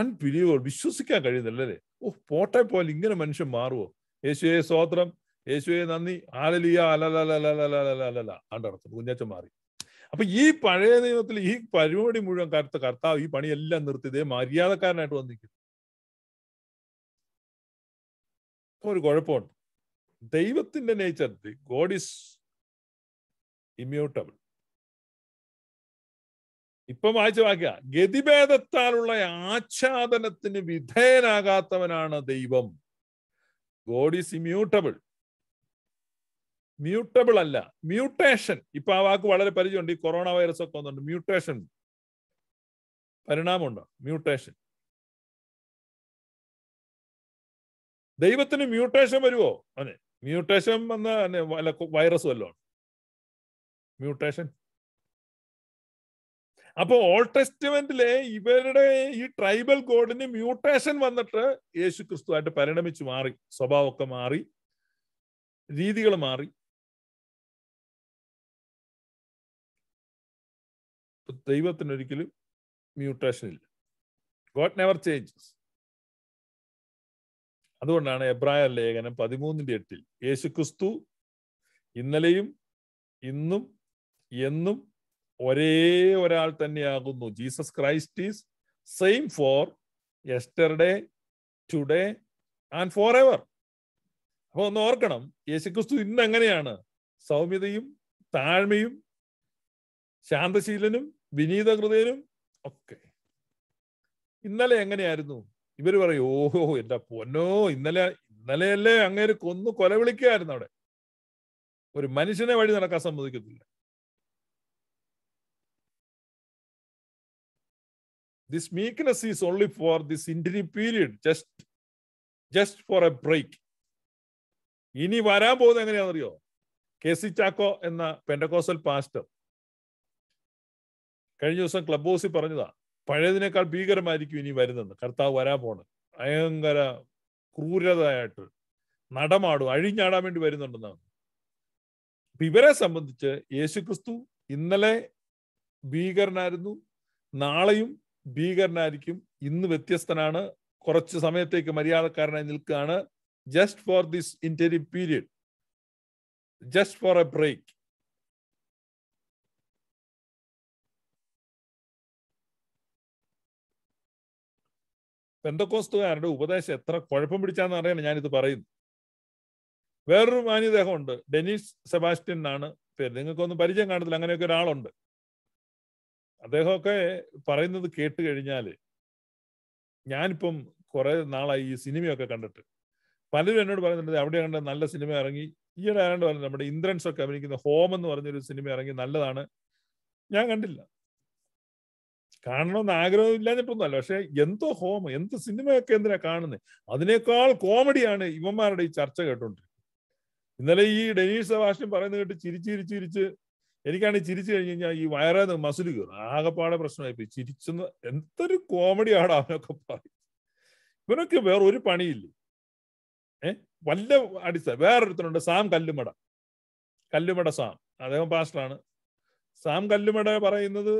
അൺബിലീവബിൾ വിശ്വസിക്കാൻ കഴിയുന്നില്ലല്ലേ ഓ പോട്ടെ പോലെ ഇങ്ങനെ മനുഷ്യൻ മാറുവോ യേശുവെ സ്തോത്രം യേശുവെ നന്ദി ആലലിയ അലലലലലലലല ആണ്ടടത്തു കുഞ്ഞച്ഛൻ മാറി അപ്പൊ ഈ പഴയ നിയമത്തിൽ ഈ പരിപാടി മുഴുവൻ കർത്ത കർത്താവ് ഈ പണിയെല്ലാം നിർത്തി ഇതേ മര്യാദക്കാരനായിട്ട് വന്നിരിക്കും ഒരു കുഴപ്പമുണ്ട് ദൈവത്തിന്റെ നേച്ചർ ഗോഡ് ഇസ് ഇമ്മ്യൂട്ടബിൾ ഇപ്പം വായിച്ച വാക്യ ഗതിഭേദത്താലുള്ള ആച്ഛാദനത്തിന് വിധേയനാകാത്തവനാണ് ദൈവം ഗോഡ് ഇസ് ഇമ്മ്യൂട്ടബിൾ മ്യൂട്ടബിൾ അല്ല മ്യൂട്ടേഷൻ ഇപ്പൊ ആ വാക്ക് വളരെ പരിചയമുണ്ട് ഈ കൊറോണ വൈറസ് ഒക്കെ വന്നുണ്ട് മ്യൂട്ടേഷൻ പരിണാമമുണ്ടോ മ്യൂട്ടേഷൻ ദൈവത്തിന് മ്യൂട്ടേഷൻ വരുമോ അതെ മ്യൂട്ടേഷൻ വന്ന അല്ല വൈറസ് വല്ലോ മ്യൂട്ടേഷൻ അപ്പൊ ഓൾഡ് ടെസ്റ്റിമെന്റിലെ ഇവരുടെ ഈ ട്രൈബൽ ഗോഡിന് മ്യൂട്ടേഷൻ വന്നിട്ട് യേശു ക്രിസ്തുവായിട്ട് പരിണമിച്ചു മാറി സ്വഭാവമൊക്കെ മാറി രീതികൾ മാറി ദൈവത്തിന് ഒരിക്കലും മ്യൂട്ടേഷൻ ഇല്ല ഗോഡ് നെവർ ചേഞ്ചസ് അതുകൊണ്ടാണ് എബ്രായ ലേഖനം പതിമൂന്നിന്റെ എട്ടിൽ യേശു ക്രിസ്തു ഇന്നലെയും ഇന്നും എന്നും ഒരേ ഒരാൾ തന്നെയാകുന്നു Jesus Christ is same for yesterday today and for ever അപ്പൊ ഒന്ന് ഓർക്കണം യേശുക്രിസ്തു ഇന്ന് എങ്ങനെയാണ് സൗമ്യതയും താഴ്മയും ശാന്തശീലനും വിനീത ഹൃദയനും ഒക്കെ ഇന്നലെ എങ്ങനെയായിരുന്നു ഇവർ പറയും ഓഹോ എന്റെ പൊന്നോ ഇന്നലെ ഇന്നലെയല്ലേ അങ്ങേര് കൊന്നു കൊല വിളിക്കുകയായിരുന്നു അവിടെ ഒരു മനുഷ്യനെ വഴി നടക്കാൻ സമ്മതിക്കത്തില്ല this meekness is only for this interview period just just for a break ഇനി വരാൻ പോകുന്നത് എങ്ങനെയാണെന്നറിയോ കെ സി ചാക്കോ എന്ന പെൻഡക്കോസൽ പാസ്റ്റർ കഴിഞ്ഞ ദിവസം ക്ലബ് ഹൗസിൽ പറഞ്ഞതാ പഴയതിനേക്കാൾ ഭീകരമായിരിക്കും ഇനി വരുന്നത് കർത്താവ് വരാ പോണ് ഭയങ്കര ക്രൂരതയായിട്ട് നടമാടും അഴിഞ്ഞാടാൻ വേണ്ടി വരുന്നുണ്ടെന്നാണ് അപ്പൊ ഇവരെ സംബന്ധിച്ച് യേശുക്രിസ്തു ഇന്നലെ ഭീകരനായിരുന്നു നാളെയും ഭീകരനായിരിക്കും ഇന്ന് വ്യത്യസ്തനാണ് കുറച്ച് സമയത്തേക്ക് മര്യാദക്കാരനായി നിൽക്കുകയാണ് just for this interim period just for a break പെന്തക്കോസ്തുകാരുടെ ഉപദേശം എത്ര കുഴപ്പം പിടിച്ചാന്ന് അറിയാൻ ഞാനിത് പറയുന്നു വേറൊരു മാന്യദേഹമുണ്ട് ഡെനീസ് സെബാസ്റ്റ്യൻ എന്നാണ് പേര് നിങ്ങൾക്കൊന്നും പരിചയം കാണത്തില്ല അങ്ങനെയൊക്കെ ഒരാളുണ്ട് അദ്ദേഹമൊക്കെ പറയുന്നത് കേട്ട് കഴിഞ്ഞാൽ ഞാനിപ്പം കുറെ നാളായി ഈ സിനിമയൊക്കെ കണ്ടിട്ട് പലരും എന്നോട് പറയുന്നുണ്ട് അവിടെ കണ്ട നല്ല സിനിമ ഇറങ്ങി ഈയിടെ ആരാണ്ട് പറഞ്ഞത് നമ്മുടെ ഇന്ദ്രൻസ് ഒക്കെ അഭിനയിക്കുന്ന ഹോം എന്ന് പറഞ്ഞൊരു സിനിമ ഇറങ്ങി നല്ലതാണ് ഞാൻ കണ്ടില്ല കാണണമെന്ന് ആഗ്രഹം ഇല്ലാഞ്ഞിട്ടൊന്നുമല്ല പക്ഷെ എന്തോ ഹോമം എന്ത് സിനിമയൊക്കെ എന്തിനാ കാണുന്നത് അതിനേക്കാൾ കോമഡിയാണ് ഇവന്മാരുടെ ഈ ചർച്ച കേട്ടോണ്ടിരിക്കുന്നത് ഇന്നലെ ഈ ഡെനീഷ് സഭാഷൻ പറയുന്നത് കേട്ട് ചിരിച്ചിരിച്ച് ചിരിച്ച് ചിരിച്ച് എനിക്കാണെങ്കിൽ ചിരിച്ചു കഴിഞ്ഞ് കഴിഞ്ഞാൽ ഈ വയറേന്ന് മസിൽ കയറും ആകെപ്പാടെ പ്രശ്നമായി പോയി ചിരിച്ചെന്ന് എന്തൊരു കോമഡിയാണ് അവനൊക്കെ പറയും ഇവനൊക്കെ വേറെ ഒരു പണിയില്ലേ ഏ വല്ല അടിസ്ഥ വേറൊരുത്തനുണ്ട് സാം കല്ലുമട കല്ലുമട സാം അദ്ദേഹം പാസ്റ്ററാണ് സാം കല്ലുമട പറയുന്നത്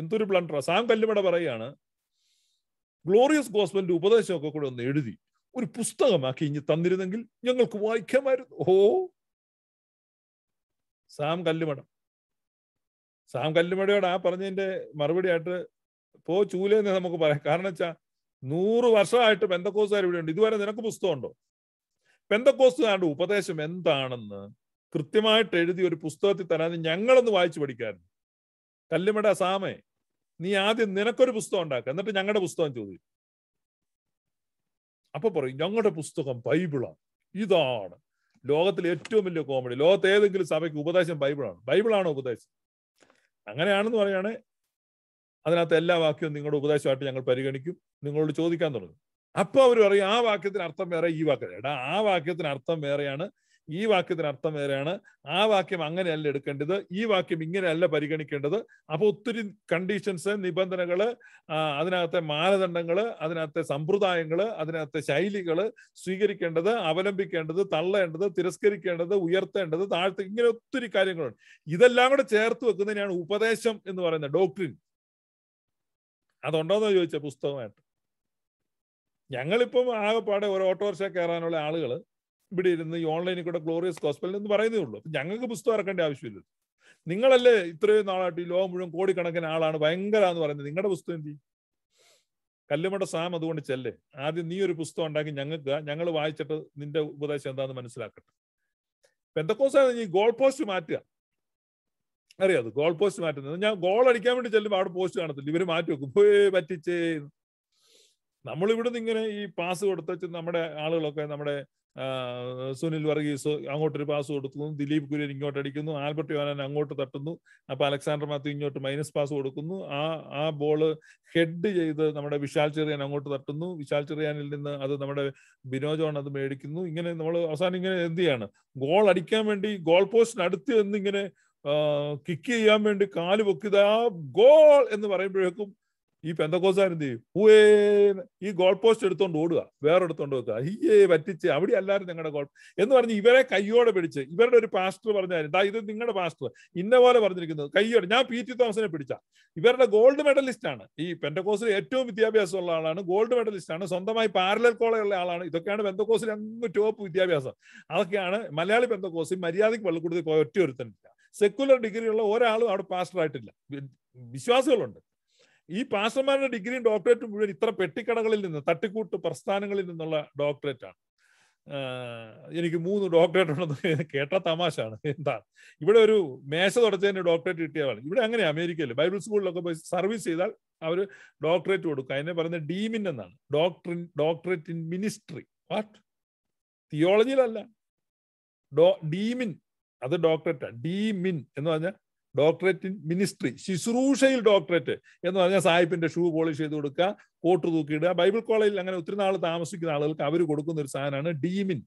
എന്തൊരു പ്ലണ്ടറ സാം കല്ലുമട പറയാണ് ഗ്ലോറിയസ് ഗോസ്മെന്റ് ഉപദേശമൊക്കെ കൂടെ ഒന്ന് എഴുതി ഒരു പുസ്തകമാക്കി ഇനി തന്നിരുന്നെങ്കിൽ ഞങ്ങൾക്ക് വായിക്കാമായിരുന്നു ഓ സാം കല്ലുമട സാം കല്ലുമടയോട് ആ പറഞ്ഞതിന്റെ മറുപടി ആയിട്ട് പോ ചൂലെന്ന് നമുക്ക് പറയാം കാരണം വെച്ചാ നൂറ് വർഷമായിട്ട് ബന്ധക്കോസുകാർ ഇവിടെ ഉണ്ട് ഇതുവരെ നിനക്ക് പുസ്തകമുണ്ടോ ബന്ധക്കോസുകാരുടെ ഉപദേശം എന്താണെന്ന് കൃത്യമായിട്ട് എഴുതി ഒരു പുസ്തകത്തിൽ തരാതെ ഞങ്ങളൊന്ന് വായിച്ചു പഠിക്കാറുണ്ട് കല്ലുമട സാമേ നീ ആദ്യം നിനക്കൊരു പുസ്തകം ഉണ്ടാക്കുക എന്നിട്ട് ഞങ്ങളുടെ പുസ്തകം ചോദിക്കും അപ്പൊ പറയും ഞങ്ങളുടെ പുസ്തകം ബൈബിളാണ് ഇതാണ് ലോകത്തിലെ ഏറ്റവും വലിയ കോമഡി ലോകത്തെ ഏതെങ്കിലും സഭയ്ക്ക് ഉപദേശം ബൈബിളാണ് ബൈബിളാണ് ഉപദേശം അങ്ങനെയാണെന്ന് പറയുകയാണെ അതിനകത്ത് എല്ലാ വാക്യവും നിങ്ങളുടെ ഉപദേശമായിട്ട് ഞങ്ങൾ പരിഗണിക്കും നിങ്ങളോട് ചോദിക്കാൻ തുടങ്ങും അപ്പൊ അവർ പറയും ആ വാക്യത്തിന് അർത്ഥം വേറെ ഈ വാക്യം എടാ ആ വാക്യത്തിന് അർത്ഥം വേറെയാണ് ഈ വാക്യത്തിന് അർത്ഥം വേറെയാണ് ആ വാക്യം അങ്ങനെയല്ല എടുക്കേണ്ടത് ഈ വാക്യം ഇങ്ങനെയല്ല പരിഗണിക്കേണ്ടത് അപ്പോൾ ഒത്തിരി കണ്ടീഷൻസ് നിബന്ധനകള് അതിനകത്തെ മാനദണ്ഡങ്ങൾ അതിനകത്തെ സമ്പ്രദായങ്ങള് അതിനകത്തെ ശൈലികള് സ്വീകരിക്കേണ്ടത് അവലംബിക്കേണ്ടത് തള്ളേണ്ടത് തിരസ്കരിക്കേണ്ടത് ഉയർത്തേണ്ടത് താഴ്ത്ത ഇങ്ങനെ ഒത്തിരി കാര്യങ്ങളുണ്ട് ഇതെല്ലാം കൂടെ ചേർത്ത് വെക്കുന്നതിനാണ് ഉപദേശം എന്ന് പറയുന്നത് ഡോക്ടറിൻ അതുണ്ടോന്ന് ചോദിച്ച പുസ്തകമായിട്ട് ഞങ്ങളിപ്പം ആകെപ്പാടെ ഒരു ഓട്ടോറിക്ഷ കയറാനുള്ള ആളുകൾ ഇവിടെ ഇരുന്ന് ഈ ഓൺലൈനിൽ കൂടെ ഗ്ലോറിയസ് ഗോസ്പൽ എന്ന് പറയുന്നേ ഉള്ളൂ ഞങ്ങൾക്ക് പുസ്തകം ഇറക്കേണ്ട ആവശ്യമില്ല നിങ്ങളല്ലേ ഇത്രയും നാളായിട്ട് ഈ ലോകം മുഴുവൻ കോടിക്കണക്കിന് ആളാണ് ഭയങ്കര എന്ന് പറയുന്നത് നിങ്ങളുടെ പുസ്തകം എന്തി കല്ലുമട സാം അതുകൊണ്ട് ചെല്ലേ ആദ്യം നീ ഒരു പുസ്തകം ഉണ്ടാക്കി ഞങ്ങൾക്ക് ഞങ്ങൾ വായിച്ചിട്ട് നിന്റെ ഉപദേശം എന്താണെന്ന് മനസ്സിലാക്കട്ടെ എന്തൊക്കെ ഈ ഗോൾ പോസ്റ്റ് മാറ്റുക അറിയാതെ ഗോൾ പോസ്റ്റ് മാറ്റുന്നത് ഞാൻ ഗോൾ അടിക്കാൻ വേണ്ടി ചെല്ലുമ്പോൾ അവിടെ പോസ്റ്റ് കാണത്തില്ല ഇവര് മാറ്റി വെക്കും പറ്റിച്ചേ നമ്മൾ ഇവിടുന്ന് ഇങ്ങനെ ഈ പാസ് കൊടുത്ത് നമ്മുടെ ആളുകളൊക്കെ നമ്മുടെ സുനിൽ വർഗീസ് അങ്ങോട്ടൊരു പാസ് കൊടുക്കുന്നു ദിലീപ് കുര്യൻ ഇങ്ങോട്ട് അടിക്കുന്നു ആൽബർട്ട് യോനാൻ അങ്ങോട്ട് തട്ടുന്നു അപ്പൊ അലക്സാണ്ടർ മാത്യു ഇങ്ങോട്ട് മൈനസ് പാസ് കൊടുക്കുന്നു ആ ആ ബോള് ഹെഡ് ചെയ്ത് നമ്മുടെ വിശാൽ ചെറിയാൻ അങ്ങോട്ട് തട്ടുന്നു വിശാൽ ചെറിയാനിൽ നിന്ന് അത് നമ്മുടെ വിനോദ് ആണ് അത് മേടിക്കുന്നു ഇങ്ങനെ നമ്മൾ അവസാനം ഇങ്ങനെ എന്ത് ചെയ്യാണ് ഗോൾ അടിക്കാൻ വേണ്ടി ഗോൾ പോസ്റ്റിന് അടുത്ത് നിന്ന് ഇങ്ങനെ കിക്ക് ചെയ്യാൻ വേണ്ടി കാല് ആ ഗോൾ എന്ന് പറയുമ്പോഴേക്കും ഈ പെന്തക്കോസാർ എന്ത് ചെയ്യും ഈ ഗോൾ പോസ്റ്റ് എടുത്തോണ്ട് ഓടുക വേറെ എടുത്തോണ്ട് വെക്കുക അയ്യേ പറ്റിച്ച് അവിടെ അല്ലാരും നിങ്ങളുടെ ഗോൾ എന്ന് പറഞ്ഞ് ഇവരെ കയ്യോടെ പിടിച്ച് ഇവരുടെ ഒരു പാസ്റ്റർ പറഞ്ഞാലും ദാ ഇത് നിങ്ങളുടെ പാസ്റ്റർ ഇന്ന പോലെ പറഞ്ഞിരിക്കുന്നത് കയ്യോടെ ഞാൻ പി ടി തോമസിനെ പിടിച്ച ഇവരുടെ ഗോൾഡ് മെഡലിസ്റ്റ് ആണ് ഈ പെന്തക്കോസിൽ ഏറ്റവും വിദ്യാഭ്യാസമുള്ള ആളാണ് ഗോൾഡ് മെഡലിസ്റ്റ് ആണ് സ്വന്തമായി പാരലൽ കോളേജുള്ള ആളാണ് ഇതൊക്കെയാണ് പെന്തക്കോസിൽ അങ്ങ് ടോപ്പ് വിദ്യാഭ്യാസം അതൊക്കെയാണ് മലയാളി പെന്തക്കോസിൽ മര്യാദയ്ക്ക് പോയ ഒറ്റ ഒരുത്തനില്ല സെക്കുലർ ഉള്ള ഒരാളും അവിടെ പാസ്റ്റർ ആയിട്ടില്ല വിശ്വാസികളുണ്ട് ഈ പാസ്റ്റർമാരുടെ ഡിഗ്രിയും ഡോക്ടറേറ്റും മുഴുവൻ ഇത്ര പെട്ടിക്കടകളിൽ നിന്ന് തട്ടിക്കൂട്ട് പ്രസ്ഥാനങ്ങളിൽ നിന്നുള്ള ഡോക്ടറേറ്റ് ആണ് എനിക്ക് മൂന്ന് ഡോക്ടറേറ്റ് ഉണ്ടെന്ന് കേട്ട ആണ് എന്താ ഇവിടെ ഒരു മേശ തുടച്ചതിന് ഡോക്ടറേറ്റ് കിട്ടിയതാണ് ഇവിടെ അങ്ങനെ അമേരിക്കയിൽ ബൈബിൾ സ്കൂളിലൊക്കെ പോയി സർവീസ് ചെയ്താൽ അവർ ഡോക്ടറേറ്റ് കൊടുക്കുക അതിനെ പറയുന്നത് ഡീമിൻ എന്നാണ് doctor in doctorate in ministry what തിയോളജിയിലല്ല ഡോ ഡീമിൻ അത് ഡോക്ടറേറ്റാണ് ഡീമിൻ എന്ന് പറഞ്ഞാൽ ഡോക്ടറേറ്റ് ഇൻ മിനിസ്ട്രി ശുശ്രൂഷയിൽ ഡോക്ടറേറ്റ് എന്ന് പറഞ്ഞാൽ സാഹിബിന്റെ ഷൂ പോളിഷ് ചെയ്ത് കൊടുക്കുക കോട്ട് തൂക്കിയിടുക ബൈബിൾ കോളേജിൽ അങ്ങനെ ഒത്തിരി നാൾ താമസിക്കുന്ന ആളുകൾക്ക് അവർ കൊടുക്കുന്ന ഒരു സാധനമാണ് ഡീമിൻ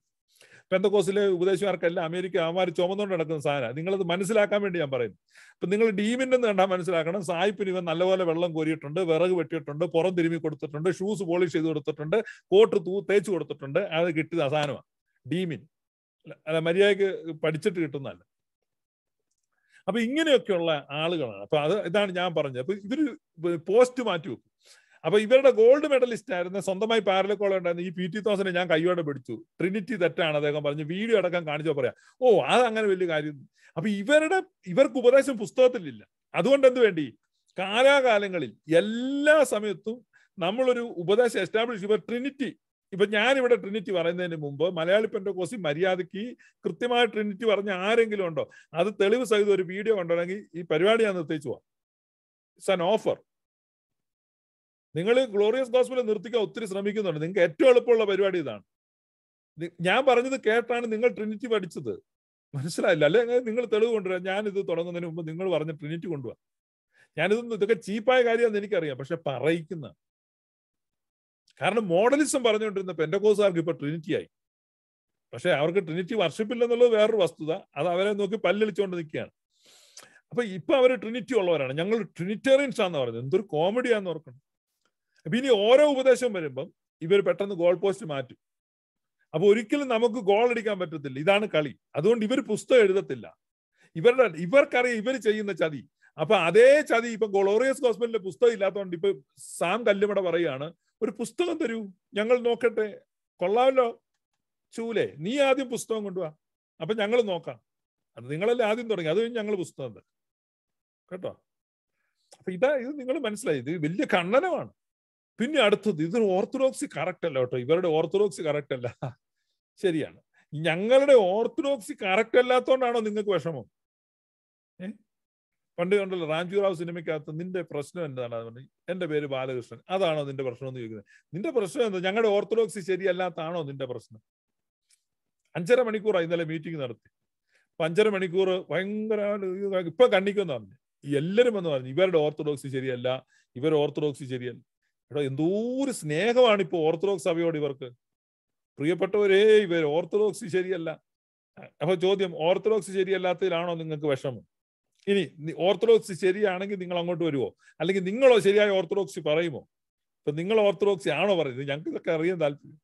പെന്തക്കോസിലെ ഉപദേശിമാർക്കല്ല അമേരിക്ക അവന്മാർ ചുമന്നുകൊണ്ട് നടക്കുന്ന സാധനമാണ് നിങ്ങളത് മനസ്സിലാക്കാൻ വേണ്ടി ഞാൻ പറയുന്നു അപ്പൊ നിങ്ങൾ ഡീമിൻ്റെ കണ്ടാൽ മനസ്സിലാക്കണം സായിപ്പിന് ഇവൻ നല്ലപോലെ വെള്ളം കോരിയിട്ടുണ്ട് വിറക് വെട്ടിയിട്ടുണ്ട് പുറം തിരുമി കൊടുത്തിട്ടുണ്ട് ഷൂസ് പോളിഷ് ചെയ്ത് കൊടുത്തിട്ടുണ്ട് കോട്ട് തൂ തേച്ച് കൊടുത്തിട്ടുണ്ട് അത് കിട്ടിയത് ആ സാധനമാണ് ഡീമിൻ അല്ല മര്യാദയ്ക്ക് പഠിച്ചിട്ട് കിട്ടുന്നതല്ല അപ്പൊ ഇങ്ങനെയൊക്കെയുള്ള ആളുകളാണ് അപ്പൊ അത് ഇതാണ് ഞാൻ പറഞ്ഞത് അപ്പൊ ഇവര് പോസ്റ്റ് മാറ്റി വെക്കും അപ്പൊ ഇവരുടെ ഗോൾഡ് മെഡലിസ്റ്റ് ആയിരുന്ന സ്വന്തമായി പാരലക്കോളം ഉണ്ടായിരുന്ന ഈ പി ടി തോമസിനെ ഞാൻ കൈയോടെ പിടിച്ചു ട്രിനിറ്റി തെറ്റാണ് അദ്ദേഹം പറഞ്ഞു വീഡിയോ അടക്കം കാണിച്ചോ പറയാ ഓ അത് അങ്ങനെ വലിയ കാര്യം അപ്പൊ ഇവരുടെ ഇവർക്ക് ഉപദേശം പുസ്തകത്തിലില്ല അതുകൊണ്ട് എന്ത് വേണ്ടി കാലാകാലങ്ങളിൽ എല്ലാ സമയത്തും നമ്മളൊരു ഉപദേശം എസ്റ്റാബ്ലിഷ് ഇവർ ട്രിനിറ്റി ഇപ്പൊ ഞാനിവിടെ ട്രിനിറ്റി പറയുന്നതിന് മുമ്പ് മലയാളി പെൻഡോക്കോസി മര്യാദയ്ക്ക് കൃത്യമായ ട്രിനിറ്റി പറഞ്ഞ ആരെങ്കിലും ഉണ്ടോ അത് തെളിവ് സഹിതം ഒരു വീഡിയോ കണ്ടുണ്ടെങ്കിൽ ഈ പരിപാടി ഞാൻ നിർത്തിച്ചു പോവാം ഇറ്റ്സ് ആൻ ഓഫർ നിങ്ങൾ ഗ്ലോറിയസ് ഗോസ്ബിലെ നിർത്തിക്കാൻ ഒത്തിരി ശ്രമിക്കുന്നുണ്ട് നിങ്ങൾക്ക് ഏറ്റവും എളുപ്പമുള്ള പരിപാടി ഇതാണ് ഞാൻ പറഞ്ഞത് കേട്ടാണ് നിങ്ങൾ ട്രിനിറ്റി പഠിച്ചത് മനസ്സിലായില്ല അല്ലെ നിങ്ങൾ തെളിവ് കൊണ്ടുവരാം ഇത് തുടങ്ങുന്നതിന് മുമ്പ് നിങ്ങൾ പറഞ്ഞ ട്രിനിറ്റി കൊണ്ടുപോകാം ഞാനിതൊന്നും ഇതൊക്കെ ചീപ്പായ കാര്യമാണെന്ന് എനിക്കറിയാം പക്ഷെ പറയിക്കുന്ന കാരണം മോഡലിസം പറഞ്ഞുകൊണ്ടിരുന്ന പെൻഡകോസുകാർക്ക് ഇപ്പൊ ആയി പക്ഷെ അവർക്ക് ട്രിനിറ്റി വർഷിപ്പില്ലെന്നുള്ളത് വേറൊരു വസ്തുത അത് അവരെ നോക്കി പല്ലളിച്ചുകൊണ്ട് നിൽക്കുകയാണ് അപ്പൊ ഇപ്പൊ അവർ ട്രിനിറ്റി ഉള്ളവരാണ് ഞങ്ങൾ ട്രിനിറ്റേറിയൻസ് ആണെന്ന് പറയുന്നത് എന്തൊരു കോമഡിയാന്ന് ഓർക്കണം അപ്പൊ ഇനി ഓരോ ഉപദേശം വരുമ്പം ഇവർ പെട്ടെന്ന് ഗോൾ പോസ്റ്റ് മാറ്റും അപ്പൊ ഒരിക്കലും നമുക്ക് ഗോൾ അടിക്കാൻ പറ്റത്തില്ല ഇതാണ് കളി അതുകൊണ്ട് ഇവർ പുസ്തകം എഴുതത്തില്ല ഇവരുടെ ഇവർക്കറിയാം ഇവർ ചെയ്യുന്ന ചതി അപ്പൊ അതേ ചതി ഇപ്പൊ ഗൊളോറിയസ് ഗോസ്ബലിന്റെ പുസ്തകം ഇല്ലാത്തതുകൊണ്ട് ഇപ്പൊ സാം കല്ലുമട പറയാണ് ഒരു പുസ്തകം തരൂ ഞങ്ങൾ നോക്കട്ടെ കൊള്ളാമല്ലോ ചൂലെ നീ ആദ്യം പുസ്തകം കൊണ്ടുവാ അപ്പൊ ഞങ്ങൾ നോക്കാം അത് നിങ്ങളല്ലേ ആദ്യം തുടങ്ങി അത് ഞങ്ങൾ പുസ്തകം തരും കേട്ടോ അപ്പൊ ഇതാ ഇത് നിങ്ങൾ മനസ്സിലായി ഇത് വലിയ ഖണ്ഡനമാണ് പിന്നെ അടുത്തത് ഇതൊരു ഓർത്തഡോക്സ് കറക്റ്റ് അല്ല കേട്ടോ ഇവരുടെ ഓർത്തഡോക്സ് കറക്റ്റ് അല്ല ശരിയാണ് ഞങ്ങളുടെ ഓർത്തഡോക്സ് കറക്റ്റ് അല്ലാത്തതുകൊണ്ടാണോ നിങ്ങൾക്ക് വിഷമം ഏഹ് പണ്ട് കണ്ടല്ലോ റാഞ്ചുറാവ് സിനിമയ്ക്കകത്ത് നിന്റെ പ്രശ്നം എന്താണ് പറഞ്ഞു എന്റെ പേര് ബാലകൃഷ്ണൻ അതാണോ നിന്റെ പ്രശ്നം എന്ന് ചോദിക്കുന്നത് നിന്റെ പ്രശ്നം എന്താ ഞങ്ങളുടെ ഓർത്തഡോക്സി ശരിയല്ലാത്താണോ നിന്റെ പ്രശ്നം അഞ്ചര മണിക്കൂറായി ഇന്നലെ മീറ്റിംഗ് നടത്തി അപ്പൊ അഞ്ചര മണിക്കൂർ ഭയങ്കര ഇപ്പൊ കണ്ണിക്കൊന്നു പറഞ്ഞു എല്ലാരും വന്ന് പറഞ്ഞു ഇവരുടെ ഓർത്തഡോക്സി ശരിയല്ല ഇവർ ഓർത്തഡോക്സി ശരിയല്ല എടോ എന്തോ ഒരു സ്നേഹമാണ് ഇപ്പൊ ഓർത്തഡോക്സ് സഭയോട് ഇവർക്ക് പ്രിയപ്പെട്ടവരേ ഇവർ ഓർത്തഡോക്സി ശരിയല്ല അപ്പൊ ചോദ്യം ഓർത്തഡോക്സ് ശരിയല്ലാത്തതിലാണോ നിങ്ങൾക്ക് വിഷമം ഇനി ഓർത്തഡോക്സ് ശരിയാണെങ്കിൽ നിങ്ങൾ അങ്ങോട്ട് വരുമോ അല്ലെങ്കിൽ നിങ്ങളോ ശരിയായ ഓർത്തഡോക്സി പറയുമോ ഇപ്പൊ നിങ്ങൾ ഓർത്തഡോക്സി ആണോ പറയുന്നത് ഞങ്ങൾക്ക് ഇതൊക്കെ അറിയാൻ താല്പര്യം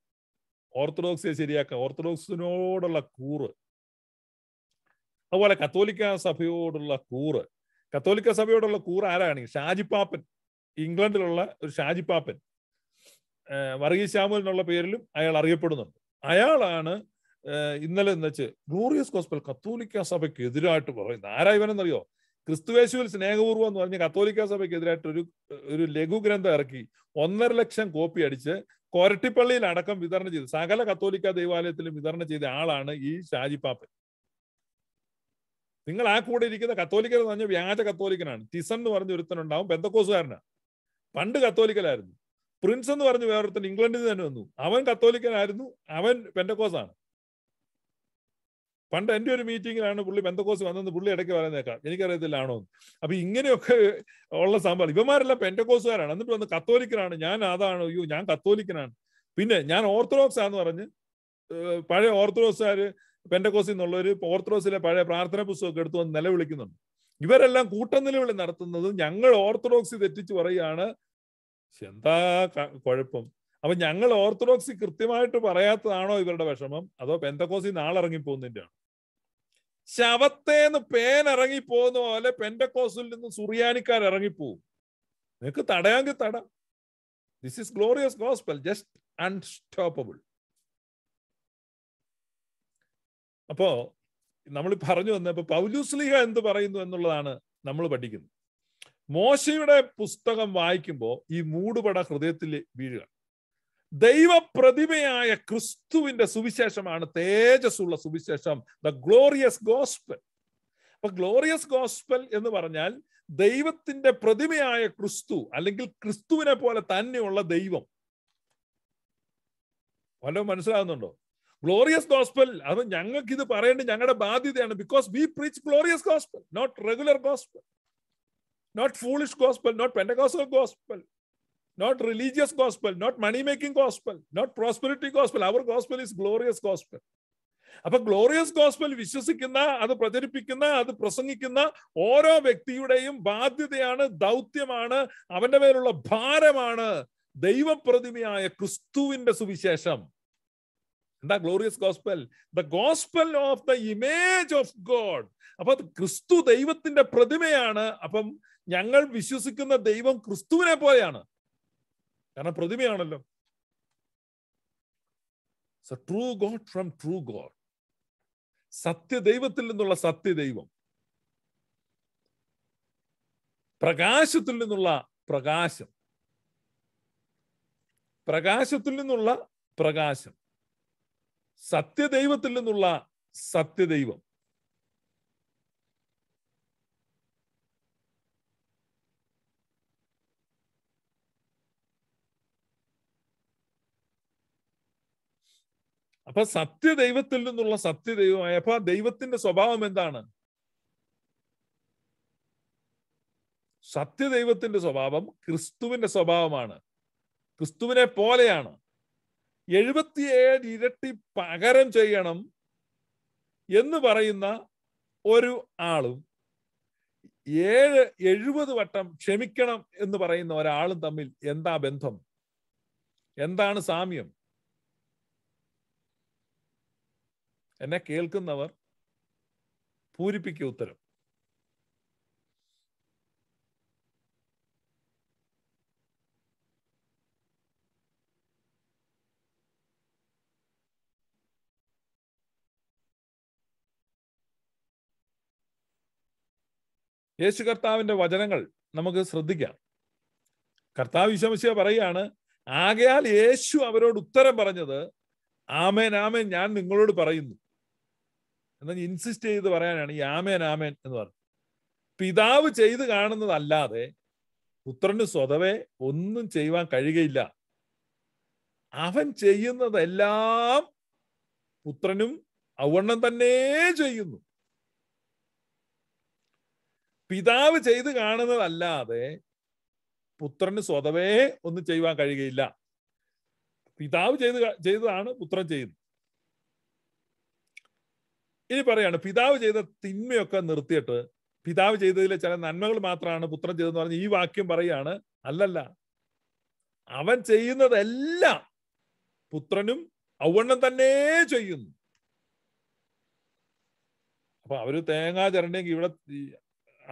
ഓർത്തഡോക്സിയെ ശരിയാക്കാം ഓർത്തഡോക്സിനോടുള്ള കൂറ് അതുപോലെ കത്തോലിക്ക സഭയോടുള്ള കൂറ് കത്തോലിക്ക സഭയോടുള്ള കൂറ് ആരാണ് ഷാജിപ്പാപ്പൻ ഇംഗ്ലണ്ടിലുള്ള ഒരു ഷാജിപ്പാപ്പൻ വർഗീശാമു എന്നുള്ള പേരിലും അയാൾ അറിയപ്പെടുന്നുണ്ട് അയാളാണ് ഇന്നലെ വെച്ച് ഗ്ലോറിയസ് കോസ്പൽ കത്തോലിക്ക സഭയ്ക്ക് എതിരായിട്ട് പറയുന്നത് ആരാ ഇവനെന്നറിയോ ക്രിസ്തുവേശുവിൽ സ്നേഹപൂർവ്വം എന്ന് പറഞ്ഞ കത്തോലിക്ക സഭയ്ക്ക് എതിരായിട്ട് ഒരു ഒരു ഗ്രന്ഥം ഇറക്കി ഒന്നര ലക്ഷം കോപ്പി അടിച്ച് കൊരട്ടിപ്പള്ളിയിൽ അടക്കം വിതരണം ചെയ്ത് സകല കത്തോലിക്ക ദേവാലയത്തിലും വിതരണം ചെയ്ത ആളാണ് ഈ ഷാജിപ്പാപ്പൻ നിങ്ങൾ ആ കൂടെ ഇരിക്കുന്ന കത്തോലിക്കൽ എന്ന് പറഞ്ഞ വ്യാജ കത്തോലിക്കനാണ് ടിസൺ എന്ന് പറഞ്ഞ ഒരുത്തനുണ്ടാവും ബന്ധക്കോസുകാരനാണ് പണ്ട് കത്തോലിക്കലായിരുന്നു പ്രിൻസ് എന്ന് പറഞ്ഞ് വേറൊരുത്തൻ ഇംഗ്ലണ്ടിൽ നിന്ന് തന്നെ വന്നു അവൻ കത്തോലിക്കനായിരുന്നു അവൻ പെൻഡക്കോസാണ് പണ്ട് എൻ്റെ ഒരു മീറ്റിങ്ങിലാണ് പുള്ളി പെന്തക്കോസ് വന്നത് പുള്ളി ഇടയ്ക്ക് പറയുന്നേക്കാം എനിക്കറിയത്തില്ല ആണോ അപ്പൊ ഇങ്ങനെയൊക്കെ ഉള്ള സംഭവം ഇവന്മാരെല്ലാം പെൻറ്റക്കോസുകാരാണ് എന്നിട്ട് വന്ന് കത്തോലിക്കനാണ് ഞാൻ അതാണ് അയ്യോ ഞാൻ കത്തോലിക്കനാണ് പിന്നെ ഞാൻ ഓർത്തഡോക്സ് ആന്ന് പറഞ്ഞ് പഴയ ഓർത്തഡോക്സുകാർ പെൻറ്റക്കോസിൽ നിന്നുള്ളവർ ഓർത്തഡോക്സിലെ പഴയ പ്രാർത്ഥന പുസ്തകമൊക്കെ എടുത്തു വന്ന് നിലവിളിക്കുന്നുണ്ട് ഇവരെല്ലാം നിലവിളി നടത്തുന്നത് ഞങ്ങൾ ഓർത്തഡോക്സി തെറ്റിച്ച് പറയുകയാണ് എന്താ കുഴപ്പം അപ്പൊ ഞങ്ങൾ ഓർത്തഡോക്സി കൃത്യമായിട്ട് പറയാത്തതാണോ ഇവരുടെ വിഷമം അതോ പെന്തക്കോസി നാളിറങ്ങിപ്പോകുന്നതിൻ്റെ ആണ് ശവത്തേന്ന് പേൻ ഇറങ്ങിപ്പോകുന്ന പോലെ കോസിൽ നിന്ന് സുറിയാനിക്കാർ ഇറങ്ങിപ്പോവും നിങ്ങൾക്ക് തടയാമെങ്കിൽ തട this is glorious gospel just unstoppable അപ്പോ നമ്മൾ പറഞ്ഞു വന്നപ്പോൾ പൗലൂസ്ലിഹ എന്ത് പറയുന്നു എന്നുള്ളതാണ് നമ്മൾ പഠിക്കുന്നത് മോശയുടെ പുസ്തകം വായിക്കുമ്പോൾ ഈ മൂടുപട ഹൃദയത്തിൽ വീഴുക ദൈവപ്രതിമയായ ക്രിസ്തുവിന്റെ സുവിശേഷമാണ് തേജസ്സുള്ള സുവിശേഷം ദ ഗ്ലോറിയസ് ഗോസ്പൽ അപ്പൊ ഗ്ലോറിയസ് ഗോസ്പൽ എന്ന് പറഞ്ഞാൽ ദൈവത്തിന്റെ പ്രതിമയായ ക്രിസ്തു അല്ലെങ്കിൽ ക്രിസ്തുവിനെ പോലെ തന്നെയുള്ള ദൈവം വല്ലതും മനസ്സിലാകുന്നുണ്ടോ ഗ്ലോറിയസ് ഗോസ്പൽ അത് ഞങ്ങൾക്ക് ഇത് പറയേണ്ടത് ഞങ്ങളുടെ ബാധ്യതയാണ് because we preach glorious gospel not regular gospel not foolish gospel not Pentecostal gospel not religious gospel, not money making gospel, not prosperity gospel. Our gospel is glorious gospel. അപ്പൊ ഗ്ലോറിയസ് ഗോസ്ബൽ വിശ്വസിക്കുന്ന അത് പ്രചരിപ്പിക്കുന്ന അത് പ്രസംഗിക്കുന്ന ഓരോ വ്യക്തിയുടെയും ബാധ്യതയാണ് ദൗത്യമാണ് അവന്റെ മേലുള്ള ഭാരമാണ് ദൈവപ്രതിമയായ ക്രിസ്തുവിന്റെ സുവിശേഷം എന്താ glorious gospel the gospel of the image of God അപ്പൊ ക്രിസ്തു ദൈവത്തിന്റെ പ്രതിമയാണ് അപ്പം ഞങ്ങൾ വിശ്വസിക്കുന്ന ദൈവം ക്രിസ്തുവിനെ പോലെയാണ് കാരണം പ്രതിമയാണല്ലോ true God from true God സത്യദൈവത്തിൽ നിന്നുള്ള സത്യദൈവം പ്രകാശത്തിൽ നിന്നുള്ള പ്രകാശം പ്രകാശത്തിൽ നിന്നുള്ള പ്രകാശം സത്യദൈവത്തിൽ നിന്നുള്ള സത്യദൈവം അപ്പൊ സത്യദൈവത്തിൽ നിന്നുള്ള സത്യദൈവമായ അപ്പൊ ദൈവത്തിന്റെ സ്വഭാവം എന്താണ് സത്യദൈവത്തിന്റെ സ്വഭാവം ക്രിസ്തുവിന്റെ സ്വഭാവമാണ് ക്രിസ്തുവിനെ പോലെയാണ് എഴുപത്തിയേഴ് ഇരട്ടി പകരം ചെയ്യണം എന്ന് പറയുന്ന ഒരു ആളും ഏഴ് എഴുപത് വട്ടം ക്ഷമിക്കണം എന്ന് പറയുന്ന ഒരാളും തമ്മിൽ എന്താ ബന്ധം എന്താണ് സാമ്യം എന്നെ കേൾക്കുന്നവർ പൂരിപ്പിക്കുക ഉത്തരം യേശു കർത്താവിന്റെ വചനങ്ങൾ നമുക്ക് ശ്രദ്ധിക്കാം കർത്താവ് വിശമിച്ച പറയാണ് ആകയാൽ യേശു അവരോട് ഉത്തരം പറഞ്ഞത് ആമേൻ ആമേൻ ഞാൻ നിങ്ങളോട് പറയുന്നു എന്നാൽ ഇൻസിസ്റ്റ് ചെയ്ത് പറയാനാണ് ഈ ആമേൻ ആമേൻ എന്ന് പറഞ്ഞു പിതാവ് ചെയ്ത് കാണുന്നതല്ലാതെ പുത്രന് സ്വതവേ ഒന്നും ചെയ്യുവാൻ കഴിയുകയില്ല അവൻ ചെയ്യുന്നതെല്ലാം പുത്രനും അവണ്ണം തന്നെ ചെയ്യുന്നു പിതാവ് ചെയ്ത് കാണുന്നതല്ലാതെ പുത്രന് സ്വതവേ ഒന്നും ചെയ്യുവാൻ കഴിയുകയില്ല പിതാവ് ചെയ്ത് ചെയ്തതാണ് പുത്രൻ ചെയ്യുന്നത് ഇനി പറയാണ് പിതാവ് ചെയ്ത തിന്മയൊക്കെ നിർത്തിയിട്ട് പിതാവ് ചെയ്തതിലെ ചില നന്മകൾ മാത്രമാണ് പുത്രൻ ചെയ്തെന്ന് പറഞ്ഞ് ഈ വാക്യം പറയാണ് അല്ലല്ല അവൻ ചെയ്യുന്നതെല്ലാം പുത്രനും ഔവണ്ണം തന്നെ ചെയ്യുന്നു അപ്പൊ അവര് തേങ്ങ ചിരണ്ടെങ്കിൽ ഇവിടെ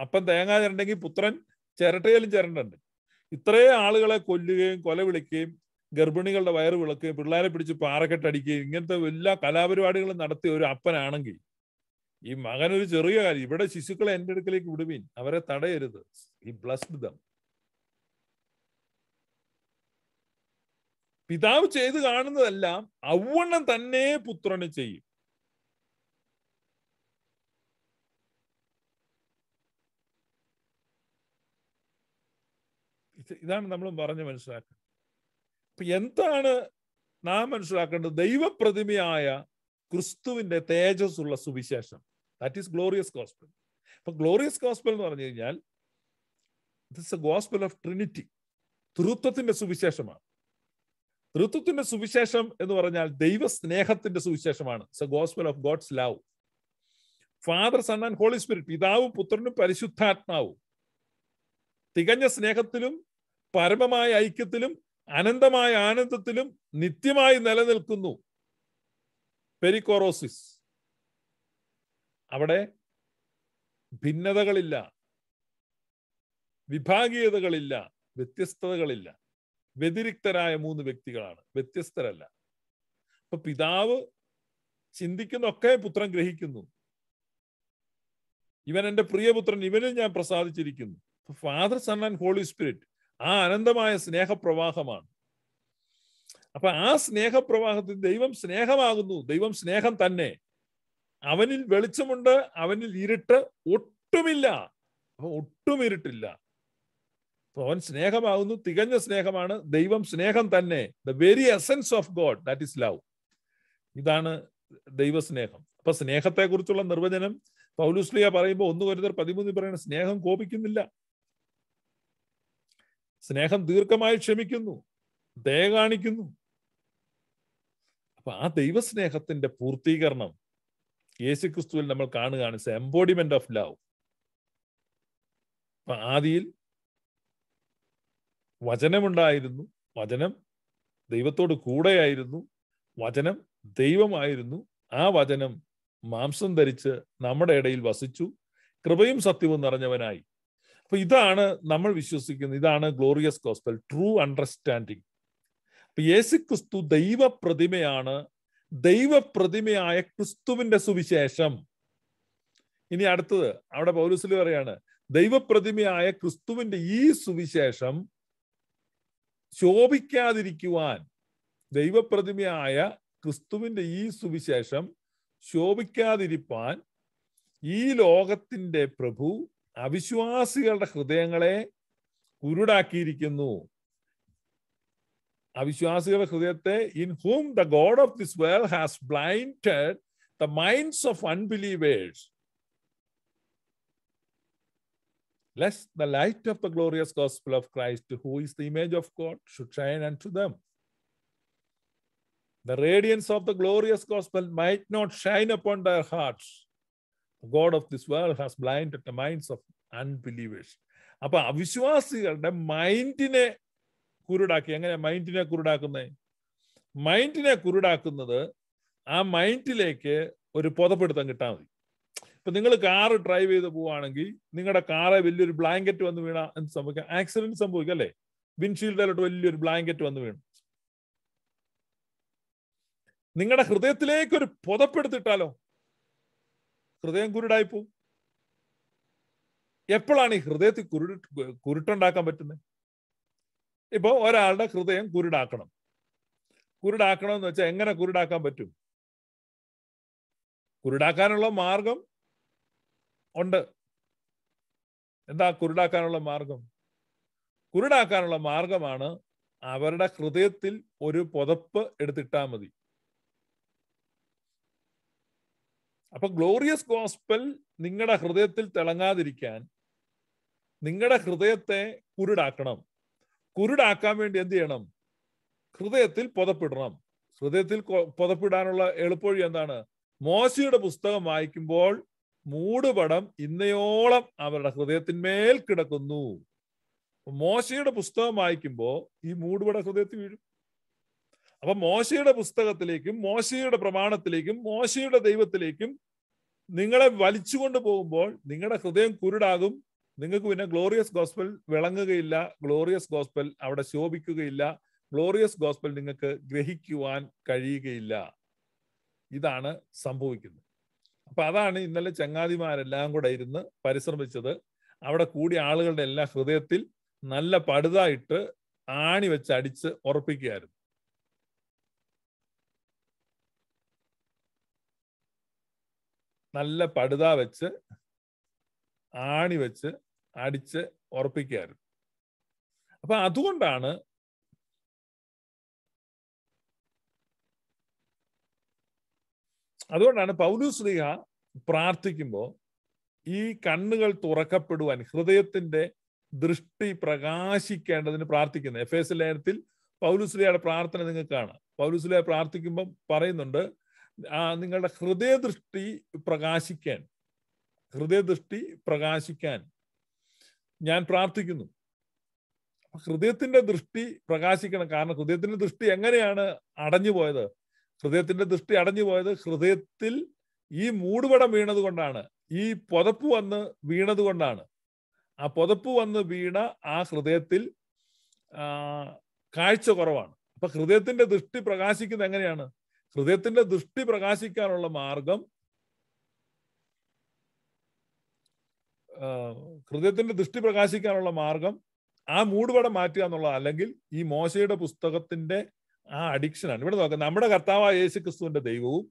അപ്പം തേങ്ങ ചിരണ്ടെങ്കിൽ പുത്രൻ ചിരട്ടയിലും ചിരണ്ടുണ്ട് ഇത്രയും ആളുകളെ കൊല്ലുകയും കൊല വിളിക്കുകയും ഗർഭിണികളുടെ വയറ് വിളക്കുകയും പിള്ളേരെ പിടിച്ച് പാറക്കെട്ടടിക്കുകയും ഇങ്ങനത്തെ എല്ലാ കലാപരിപാടികളും നടത്തിയ ഒരു അപ്പനാണെങ്കിൽ ഈ മകനൊരു ചെറിയ കാര്യം ഇവിടെ ശിശുക്കളെ എന്റെ അടുക്കലേക്ക് വിടുവീൻ അവരെ തടയരുത് ഈ ബ്ലസ്ഡ് ദം പിതാവ് ചെയ്ത് കാണുന്നതെല്ലാം ഔവണ്ണം തന്നെ പുത്രന് ചെയ്യും ഇതാണ് നമ്മൾ പറഞ്ഞു മനസ്സിലാക്കുന്നത് എന്താണ് നാം മനസ്സിലാക്കേണ്ടത് ദൈവപ്രതിമയായ ക്രിസ്തുവിന്റെ തേജസ് ഉള്ള സുവിശേഷം ദാറ്റ് ഈസ് ഗ്ലോറിയസ് ഗോസ്പൽ അപ്പൊ ഗ്ലോറിയസ് ഗോസ്പൽ എന്ന് പറഞ്ഞു കഴിഞ്ഞാൽ this a gospel of Trinity തൃത്വത്തിന്റെ സുവിശേഷമാണ് തൃത്വത്തിന്റെ സുവിശേഷം എന്ന് പറഞ്ഞാൽ ദൈവസ്നേഹത്തിന്റെ സുവിശേഷമാണ് it's a gospel of God's love Father Son and Holy Spirit പിതാവും പുത്രനും പരിശുദ്ധാത്മാവും തികഞ്ഞ സ്നേഹത്തിലും പരമമായ ഐക്യത്തിലും അനന്തമായ ആനന്ദത്തിലും നിത്യമായി നിലനിൽക്കുന്നു പെരിക്കോറോസിസ് അവിടെ ഭിന്നതകളില്ല വിഭാഗീയതകളില്ല വ്യത്യസ്തതകളില്ല വ്യതിരിക്തരായ മൂന്ന് വ്യക്തികളാണ് വ്യത്യസ്തരല്ല അപ്പൊ പിതാവ് ചിന്തിക്കുന്നൊക്കെ പുത്രൻ ഗ്രഹിക്കുന്നു ഇവൻ എൻ്റെ പ്രിയപുത്രൻ ഇവനിൽ ഞാൻ പ്രസാദിച്ചിരിക്കുന്നു Father Son and Holy Spirit ആ അനന്തമായ സ്നേഹപ്രവാഹമാണ് അപ്പൊ ആ സ്നേഹപ്രവാഹത്തിൽ ദൈവം സ്നേഹമാകുന്നു ദൈവം സ്നേഹം തന്നെ അവനിൽ വെളിച്ചമുണ്ട് അവനിൽ ഇരുട്ട് ഒട്ടുമില്ല അപ്പൊ ഒട്ടും ഇരുട്ടില്ല അവൻ സ്നേഹമാകുന്നു തികഞ്ഞ സ്നേഹമാണ് ദൈവം സ്നേഹം തന്നെ the very essence of God that is love ഇതാണ് ദൈവസ്നേഹം അപ്പൊ സ്നേഹത്തെക്കുറിച്ചുള്ള നിർവചനം പൗലുസ്ലിയ പറയുമ്പോൾ ഒന്ന് കരുതർ പതിമൂന്നിൽ പറയുന്ന സ്നേഹം കോപിക്കുന്നില്ല സ്നേഹം ദീർഘമായി ക്ഷമിക്കുന്നു ദയ കാണിക്കുന്നു അപ്പൊ ആ ദൈവസ്നേഹത്തിന്റെ പൂർത്തീകരണം യേശു ക്രിസ്തുവിൽ നമ്മൾ കാണുകയാണ് ഇറ്റ്സ് എംബോഡിമെന്റ് ഓഫ് ലവ് അപ്പൊ ആദിയിൽ വചനമുണ്ടായിരുന്നു വചനം ദൈവത്തോട് കൂടെയായിരുന്നു വചനം ദൈവമായിരുന്നു ആ വചനം മാംസം ധരിച്ച് നമ്മുടെ ഇടയിൽ വസിച്ചു കൃപയും സത്യവും നിറഞ്ഞവനായി അപ്പൊ ഇതാണ് നമ്മൾ വിശ്വസിക്കുന്നത് ഇതാണ് ഗ്ലോറിയസ് ഗോസ്പൽ ട്രൂ അണ്ടർസ്റ്റാൻഡിങ് അപ്പൊ യേശു ക്രിസ്തു ദൈവപ്രതിമയാണ് ദൈവപ്രതിമയായ ക്രിസ്തുവിന്റെ സുവിശേഷം ഇനി അടുത്തത് അവിടെ പൗരസിൽ പറയാണ് ദൈവപ്രതിമയായ ക്രിസ്തുവിന്റെ ഈ സുവിശേഷം ശോഭിക്കാതിരിക്കുവാൻ ദൈവപ്രതിമയായ ക്രിസ്തുവിന്റെ ഈ സുവിശേഷം ശോഭിക്കാതിരിപ്പാൻ ഈ ലോകത്തിന്റെ പ്രഭു അവിശ്വാസികളുടെ ഹൃദയങ്ങളെ കുരുടാക്കിയിരിക്കുന്നു അവിശ്വാസികളുടെ ഹൃദയത്തെ in whom the God of this world has blinded the minds of unbelievers lest the light of the glorious gospel of Christ, who is the image of God, should shine unto them. The radiance of the glorious gospel might not shine upon their hearts, God of this world has blind the minds of unbelievers അപ്പൊ അവിശ്വാസികളുടെ മൈൻഡിനെ കുരുടാക്കി എങ്ങനെ മൈൻഡിനെ കുരുടാക്കുന്നത് മൈൻഡിനെ കുരുടാക്കുന്നത് ആ മൈൻഡിലേക്ക് ഒരു പുതപ്പെടുത്തം കിട്ടാൽ മതി ഇപ്പൊ നിങ്ങൾ കാർ ഡ്രൈവ് ചെയ്ത് പോവുകയാണെങ്കിൽ നിങ്ങളുടെ കാറെ വലിയൊരു ബ്ലാങ്കറ്റ് വന്ന് വീണ എന്ത് സംഭവിക്കാം ആക്സിഡന്റ് സംഭവിക്കും അല്ലേ വിൻഷീൽഡിലോട്ട് വലിയൊരു ബ്ലാങ്കറ്റ് വന്ന് വീണു നിങ്ങളുടെ ഹൃദയത്തിലേക്ക് ഒരു പുതപ്പെടുത്തിട്ടാലോ ഹൃദയം കുരുടായി പോവും എപ്പോഴാണ് ഈ ഹൃദയത്തിൽ കുരു കുരുട്ടുണ്ടാക്കാൻ പറ്റുന്നത് ഇപ്പോൾ ഒരാളുടെ ഹൃദയം കുരുടാക്കണം കുരുടാക്കണം എന്ന് വെച്ചാൽ എങ്ങനെ കുരുടാക്കാൻ പറ്റും കുരുടാക്കാനുള്ള മാർഗം ഉണ്ട് എന്താ കുരുടാക്കാനുള്ള മാർഗം കുരുടാക്കാനുള്ള മാർഗമാണ് അവരുടെ ഹൃദയത്തിൽ ഒരു പുതപ്പ് എടുത്തിട്ടാൽ മതി അപ്പൊ ഗ്ലോറിയസ് ഗോസ്പൽ നിങ്ങളുടെ ഹൃദയത്തിൽ തിളങ്ങാതിരിക്കാൻ നിങ്ങളുടെ ഹൃദയത്തെ കുരുടാക്കണം കുരുടാക്കാൻ വേണ്ടി എന്ത് ചെയ്യണം ഹൃദയത്തിൽ പുതപ്പിടണം ഹൃദയത്തിൽ പുതപ്പിടാനുള്ള എളുപ്പവഴി എന്താണ് മോശയുടെ പുസ്തകം വായിക്കുമ്പോൾ മൂടുപടം ഇന്നയോളം അവരുടെ ഹൃദയത്തിന്മേൽ കിടക്കുന്നു മോശയുടെ പുസ്തകം വായിക്കുമ്പോൾ ഈ മൂടുപടം ഹൃദയത്തിൽ വീഴും അപ്പൊ മോശയുടെ പുസ്തകത്തിലേക്കും മോശയുടെ പ്രമാണത്തിലേക്കും മോശയുടെ ദൈവത്തിലേക്കും നിങ്ങളെ വലിച്ചുകൊണ്ട് പോകുമ്പോൾ നിങ്ങളുടെ ഹൃദയം കുരുടാകും നിങ്ങൾക്ക് പിന്നെ ഗ്ലോറിയസ് ഗോസ്പൽ വിളങ്ങുകയില്ല ഗ്ലോറിയസ് ഗോസ്പൽ അവിടെ ശോഭിക്കുകയില്ല ഗ്ലോറിയസ് ഗോസ്പൽ നിങ്ങൾക്ക് ഗ്രഹിക്കുവാൻ കഴിയുകയില്ല ഇതാണ് സംഭവിക്കുന്നത് അപ്പൊ അതാണ് ഇന്നലെ ചങ്ങാതിമാരെല്ലാം കൂടെ ഇരുന്ന് പരിശ്രമിച്ചത് അവിടെ കൂടിയ ആളുകളുടെ എല്ലാ ഹൃദയത്തിൽ നല്ല പടുതായിട്ട് ആണി വെച്ച് അടിച്ച് ഉറപ്പിക്കുകയായിരുന്നു നല്ല പടുത വെച്ച് ആണി വെച്ച് അടിച്ച് ഉറപ്പിക്കായിരുന്നു അപ്പൊ അതുകൊണ്ടാണ് അതുകൊണ്ടാണ് പൗലുശ്രീഹ പ്രാർത്ഥിക്കുമ്പോൾ ഈ കണ്ണുകൾ തുറക്കപ്പെടുവാൻ ഹൃദയത്തിന്റെ ദൃഷ്ടി പ്രകാശിക്കേണ്ടതിന് പ്രാർത്ഥിക്കുന്നത് എഫ് എസ് ലേനത്തിൽ പൗലുശ്രീയുടെ പ്രാർത്ഥന നിങ്ങൾക്ക് കാണാം പൗലുശ്രീയ പ്രാർത്ഥിക്കുമ്പോൾ പറയുന്നുണ്ട് നിങ്ങളുടെ ഹൃദയദൃഷ്ടി പ്രകാശിക്കാൻ ഹൃദയദൃഷ്ടി പ്രകാശിക്കാൻ ഞാൻ പ്രാർത്ഥിക്കുന്നു ഹൃദയത്തിന്റെ ദൃഷ്ടി പ്രകാശിക്കണം കാരണം ഹൃദയത്തിന്റെ ദൃഷ്ടി എങ്ങനെയാണ് അടഞ്ഞു പോയത് ഹൃദയത്തിന്റെ ദൃഷ്ടി അടഞ്ഞു പോയത് ഹൃദയത്തിൽ ഈ മൂടുപടം വീണത് കൊണ്ടാണ് ഈ പുതപ്പ് വന്ന് വീണത് കൊണ്ടാണ് ആ പുതപ്പ് വന്ന് വീണ ആ ഹൃദയത്തിൽ കാഴ്ച കുറവാണ് അപ്പൊ ഹൃദയത്തിന്റെ ദൃഷ്ടി പ്രകാശിക്കുന്നത് എങ്ങനെയാണ് ഹൃദയത്തിന്റെ ദൃഷ്ടി പ്രകാശിക്കാനുള്ള മാർഗം ഹൃദയത്തിന്റെ ദൃഷ്ടി പ്രകാശിക്കാനുള്ള മാർഗം ആ മൂടുപടം മാറ്റുക എന്നുള്ള അല്ലെങ്കിൽ ഈ മോശയുടെ പുസ്തകത്തിന്റെ ആ അഡിക്ഷനാണ് ഇവിടെ നോക്കാം നമ്മുടെ കർത്താവായ യേശു ക്രിസ്തുവിന്റെ ദൈവവും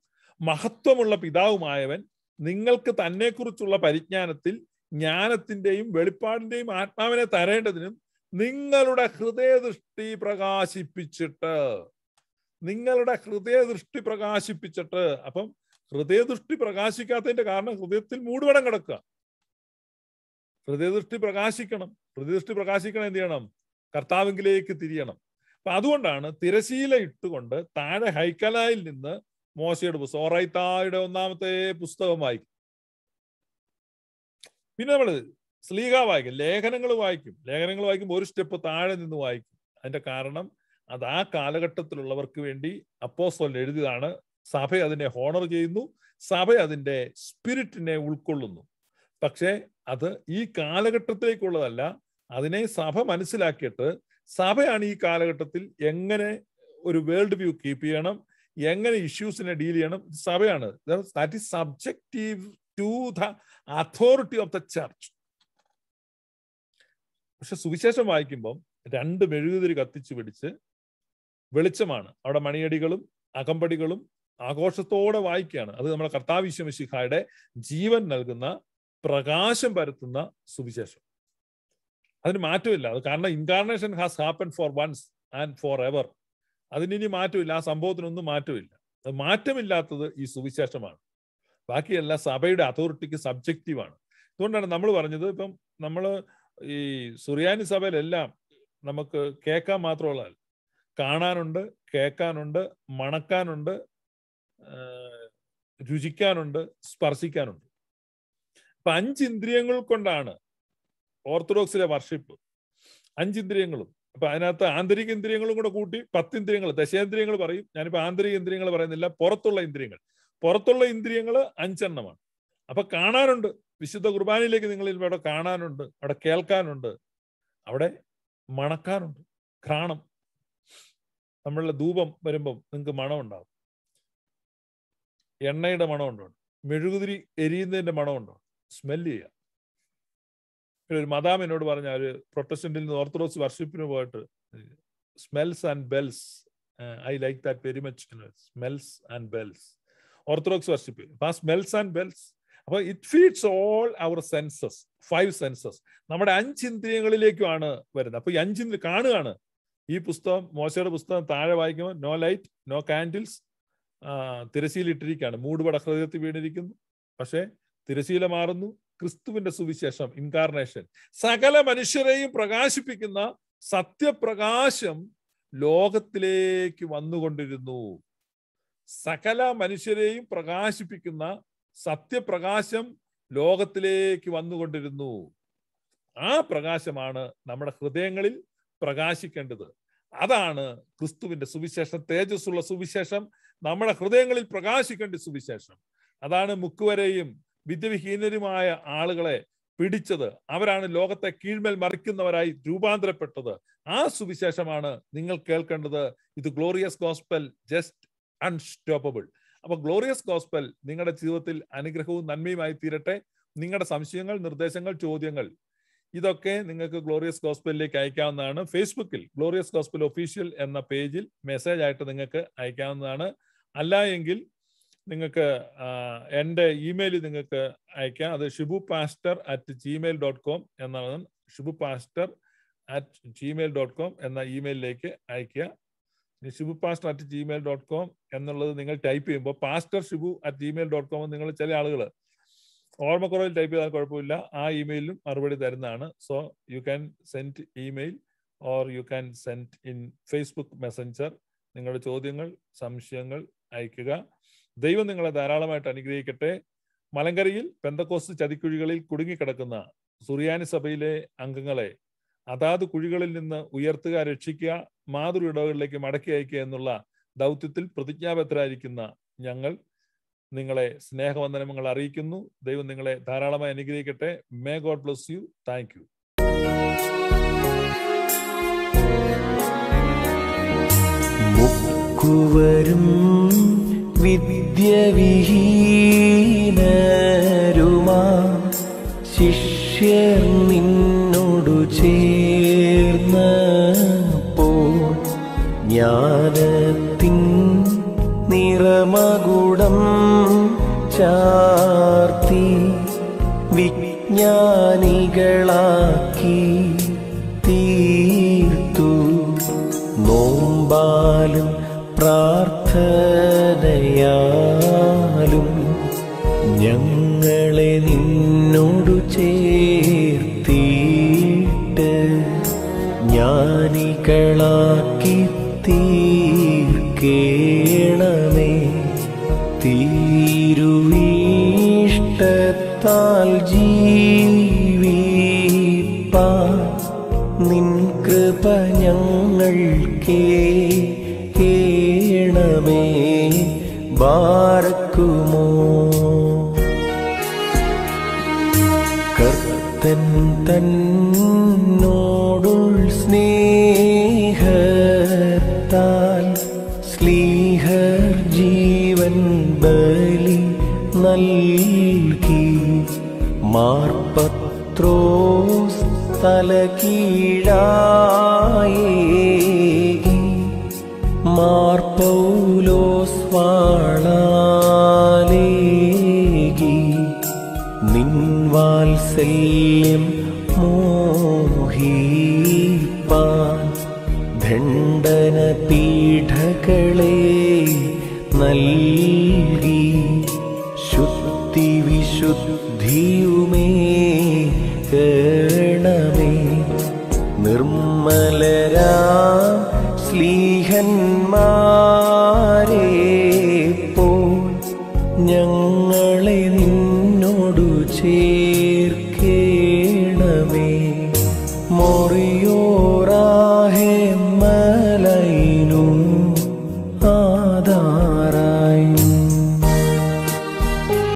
മഹത്വമുള്ള പിതാവുമായവൻ നിങ്ങൾക്ക് തന്നെക്കുറിച്ചുള്ള പരിജ്ഞാനത്തിൽ ജ്ഞാനത്തിന്റെയും വെളിപ്പാടിന്റെയും ആത്മാവിനെ തരേണ്ടതിനും നിങ്ങളുടെ ഹൃദയദൃഷ്ടി പ്രകാശിപ്പിച്ചിട്ട് നിങ്ങളുടെ ഹൃദയദൃഷ്ടി പ്രകാശിപ്പിച്ചിട്ട് അപ്പം ഹൃദയദൃഷ്ടി പ്രകാശിക്കാത്തതിന്റെ കാരണം ഹൃദയത്തിൽ മൂടുപടം കിടക്കുക ഹൃദയദൃഷ്ടി പ്രകാശിക്കണം ഹൃദയദൃഷ്ടി പ്രകാശിക്കണം എന്ത് ചെയ്യണം കർത്താവിംഗിലേക്ക് തിരിയണം അപ്പൊ അതുകൊണ്ടാണ് തിരശീല ഇട്ടുകൊണ്ട് താഴെ ഹൈക്കലായിൽ നിന്ന് മോശയുടെ പുസ്തകം ഓറൈത്തായുടെ ഒന്നാമത്തെ പുസ്തകം വായിക്കും പിന്നെ നമ്മൾ സ്ലീഹ വായിക്കും ലേഖനങ്ങൾ വായിക്കും ലേഖനങ്ങൾ വായിക്കുമ്പോൾ ഒരു സ്റ്റെപ്പ് താഴെ നിന്ന് വായിക്കും അതിന്റെ കാരണം അത് ആ കാലഘട്ടത്തിലുള്ളവർക്ക് വേണ്ടി അപ്പോസ്തോൽ എഴുതിയതാണ് സഭ അതിനെ ഹോണർ ചെയ്യുന്നു സഭ അതിൻ്റെ സ്പിരിറ്റിനെ ഉൾക്കൊള്ളുന്നു പക്ഷേ അത് ഈ കാലഘട്ടത്തിലേക്കുള്ളതല്ല അതിനെ സഭ മനസ്സിലാക്കിയിട്ട് സഭയാണ് ഈ കാലഘട്ടത്തിൽ എങ്ങനെ ഒരു വേൾഡ് വ്യൂ കീപ്പ് ചെയ്യണം എങ്ങനെ ഇഷ്യൂസിനെ ഡീൽ ചെയ്യണം സഭയാണ് that is subjective to the authority of the church പക്ഷെ സുവിശേഷം വായിക്കുമ്പം രണ്ട് മെഴുകുതിരി കത്തിച്ചു പിടിച്ച് വെളിച്ചമാണ് അവിടെ മണിയടികളും അകമ്പടികളും ആഘോഷത്തോടെ വായിക്കുകയാണ് അത് നമ്മുടെ കർത്താവിശ്വമിഷിഹായുടെ ജീവൻ നൽകുന്ന പ്രകാശം പരത്തുന്ന സുവിശേഷം അതിന് മാറ്റമില്ല അത് കാരണം incarnation has happen for once and for ever അതിനി മാറ്റമില്ല ആ സംഭവത്തിനൊന്നും മാറ്റമില്ല മാറ്റമില്ലാത്തത് ഈ സുവിശേഷമാണ് ബാക്കിയെല്ലാം സഭയുടെ അതോറിറ്റിക്ക് സബ്ജക്റ്റീവാണ് അതുകൊണ്ടാണ് നമ്മൾ പറഞ്ഞത് ഇപ്പം നമ്മൾ ഈ സുറിയാനി സഭയിലെല്ലാം നമുക്ക് കേൾക്കാൻ മാത്രമുള്ള കാണാനുണ്ട് കേൾക്കാനുണ്ട് മണക്കാനുണ്ട് രുചിക്കാനുണ്ട് സ്പർശിക്കാനുണ്ട് അപ്പൊ അഞ്ചിന്ദ്രിയങ്ങൾ കൊണ്ടാണ് ഓർത്തഡോക്സിലെ വർഷിപ്പ് അഞ്ചിന്ദ്രിയങ്ങളും അപ്പൊ അതിനകത്ത് ആന്തരിക ഇന്ദ്രിയങ്ങളും കൂടെ കൂട്ടി പത്തിന്ദ്രിയങ്ങൾ ദശേന്ദ്രിയങ്ങൾ പറയും ഞാനിപ്പോ ആന്തരിക ഇന്ദ്രിയങ്ങൾ പറയുന്നില്ല പുറത്തുള്ള ഇന്ദ്രിയങ്ങൾ പുറത്തുള്ള ഇന്ദ്രിയങ്ങൾ അഞ്ചെണ്ണമാണ് അപ്പൊ കാണാനുണ്ട് വിശുദ്ധ കുർബാനയിലേക്ക് നിങ്ങൾ ഇവിടെ കാണാനുണ്ട് അവിടെ കേൾക്കാനുണ്ട് അവിടെ മണക്കാനുണ്ട് ഘ്രാണം നമ്മളുടെ ധൂപം വരുമ്പം നിങ്ങൾക്ക് മണം ഉണ്ടാവും എണ്ണയുടെ മണം ഉണ്ടാവും മെഴുകുതിരി എരിയുന്നതിന്റെ മണം ഉണ്ടാവും സ്മെൽ ചെയ്യാം ഒരു മദാം എന്നോട് പറഞ്ഞ ഒരു പ്രൊട്ടസ്റ്റന്റിൽ നിന്ന് ഓർത്തഡോക്സ് വർഷിപ്പിന് പോയിട്ട് smells and bells I like that very much smells and bells orthodox worship അപ്പൊ ആ സ്മെൽസ് ആൻഡ് ബെൽസ് അപ്പൊ it feeds all our senses five senses നമ്മുടെ അഞ്ച് വരുന്നത് അപ്പൊ ഈ അഞ്ച് കാണുകയാണ് ഈ പുസ്തകം മോശയുടെ പുസ്തകം താഴെ വായിക്കുമ്പോൾ നോ ലൈറ്റ് നോ കാൻഡിൽസ് തിരശീലിട്ടിരിക്കുകയാണ് മൂടുപട ഹൃദയത്തിൽ വീണിരിക്കുന്നു പക്ഷേ തിരശീല മാറുന്നു ക്രിസ്തുവിന്റെ സുവിശേഷം ഇൻകാർണേഷൻ സകല മനുഷ്യരെയും പ്രകാശിപ്പിക്കുന്ന സത്യപ്രകാശം ലോകത്തിലേക്ക് വന്നുകൊണ്ടിരുന്നു സകല മനുഷ്യരെയും പ്രകാശിപ്പിക്കുന്ന സത്യപ്രകാശം ലോകത്തിലേക്ക് വന്നുകൊണ്ടിരുന്നു ആ പ്രകാശമാണ് നമ്മുടെ ഹൃദയങ്ങളിൽ പ്രകാശിക്കേണ്ടത് അതാണ് ക്രിസ്തുവിന്റെ സുവിശേഷം തേജസ്സുള്ള സുവിശേഷം നമ്മുടെ ഹൃദയങ്ങളിൽ പ്രകാശിക്കേണ്ട സുവിശേഷം അതാണ് മുക്കുവരെയും വിദ്യവിഹീനരുമായ ആളുകളെ പിടിച്ചത് അവരാണ് ലോകത്തെ കീഴ്മേൽ മറിക്കുന്നവരായി രൂപാന്തരപ്പെട്ടത് ആ സുവിശേഷമാണ് നിങ്ങൾ കേൾക്കേണ്ടത് ഇത് ഗ്ലോറിയസ് ഗോസ്പൽ ജസ്റ്റ് അൺസ്റ്റോപ്പബിൾ അപ്പൊ ഗ്ലോറിയസ് ഗോസ്പൽ നിങ്ങളുടെ ജീവിതത്തിൽ അനുഗ്രഹവും നന്മയുമായി തീരട്ടെ നിങ്ങളുടെ സംശയങ്ങൾ നിർദ്ദേശങ്ങൾ ചോദ്യങ്ങൾ ഇതൊക്കെ നിങ്ങൾക്ക് ഗ്ലോറിയസ് ഗോസ്പിലേക്ക് അയക്കാവുന്നതാണ് ഫേസ്ബുക്കിൽ ഗ്ലോറിയസ് ഗോസ്പിൽ ഒഫീഷ്യൽ എന്ന പേജിൽ മെസ്സേജ് ആയിട്ട് നിങ്ങൾക്ക് അയക്കാവുന്നതാണ് അല്ല എങ്കിൽ നിങ്ങൾക്ക് എൻ്റെ ഇമെയിൽ നിങ്ങൾക്ക് അയക്കാം അത് Shibu pastor at Gmail dot com എന്നാണ് Shibu pastor at Gmail dot com എന്ന ഇമെയിലിലേക്ക് അയക്കുക Shibu pastor at Gmail dot com എന്നുള്ളത് നിങ്ങൾ ടൈപ്പ് ചെയ്യുമ്പോൾ pastor Shibu at Gmail dot com നിങ്ങൾ ചില ആളുകൾ ഓർമ്മക്കുറവിൽ ടൈപ്പ് ചെയ്താൽ കുഴപ്പമില്ല ആ ഇമെയിലും മറുപടി തരുന്നതാണ് so you can send email or you can send in Facebook messenger നിങ്ങളുടെ ചോദ്യങ്ങൾ സംശയങ്ങൾ അയക്കുക ദൈവം നിങ്ങളെ ധാരാളമായിട്ട് അനുഗ്രഹിക്കട്ടെ മലങ്കരയിൽ പെന്തക്കോസ് ചതിക്കുഴികളിൽ കുടുങ്ങിക്കിടക്കുന്ന സുറിയാനി സഭയിലെ അംഗങ്ങളെ അതാത് കുഴികളിൽ നിന്ന് ഉയർത്തുക രക്ഷിക്കുക മാതൃ ഇടവുകളിലേക്ക് മടക്കി അയക്കുക എന്നുള്ള ദൗത്യത്തിൽ പ്രതിജ്ഞാബദ്ധരായിരിക്കുന്ന ഞങ്ങൾ നിങ്ങളെ സ്നേഹവന്ദനങ്ങൾ അറിയിക്കുന്നു ദൈവം നിങ്ങളെ ധാരാളമായി അനുഗ്രഹിക്കട്ടെ may God bless you thank you മുക്കുവരും വിദ്യവിഹീനരുമാ ശിഷ്യർ നിന്നോടു പോ ജ്ഞാനത്തിൻ നിറമാ ചാർത്തി വിജ്ഞാനികളാക്കി തീർത്തു നോമ്പാലും പ്രാർത്ഥനയാലും ഞങ്ങളെ നിന്നോടു ചേർത്തിട്ട് ജ്ഞാനികളാക്കി തിരുവീഷ്ടത്താൽ ജീവിപ്പ നിൻ കൃപ ഞങ്ങൾക്കേ കേണമേ ബാർക്കുമോ കർത്തൻ തൻ ക്രോസ് തല കീഴായേകി മാർപ്പൗലോസ് വാളാലേകി നിൻ വാത്സല്യം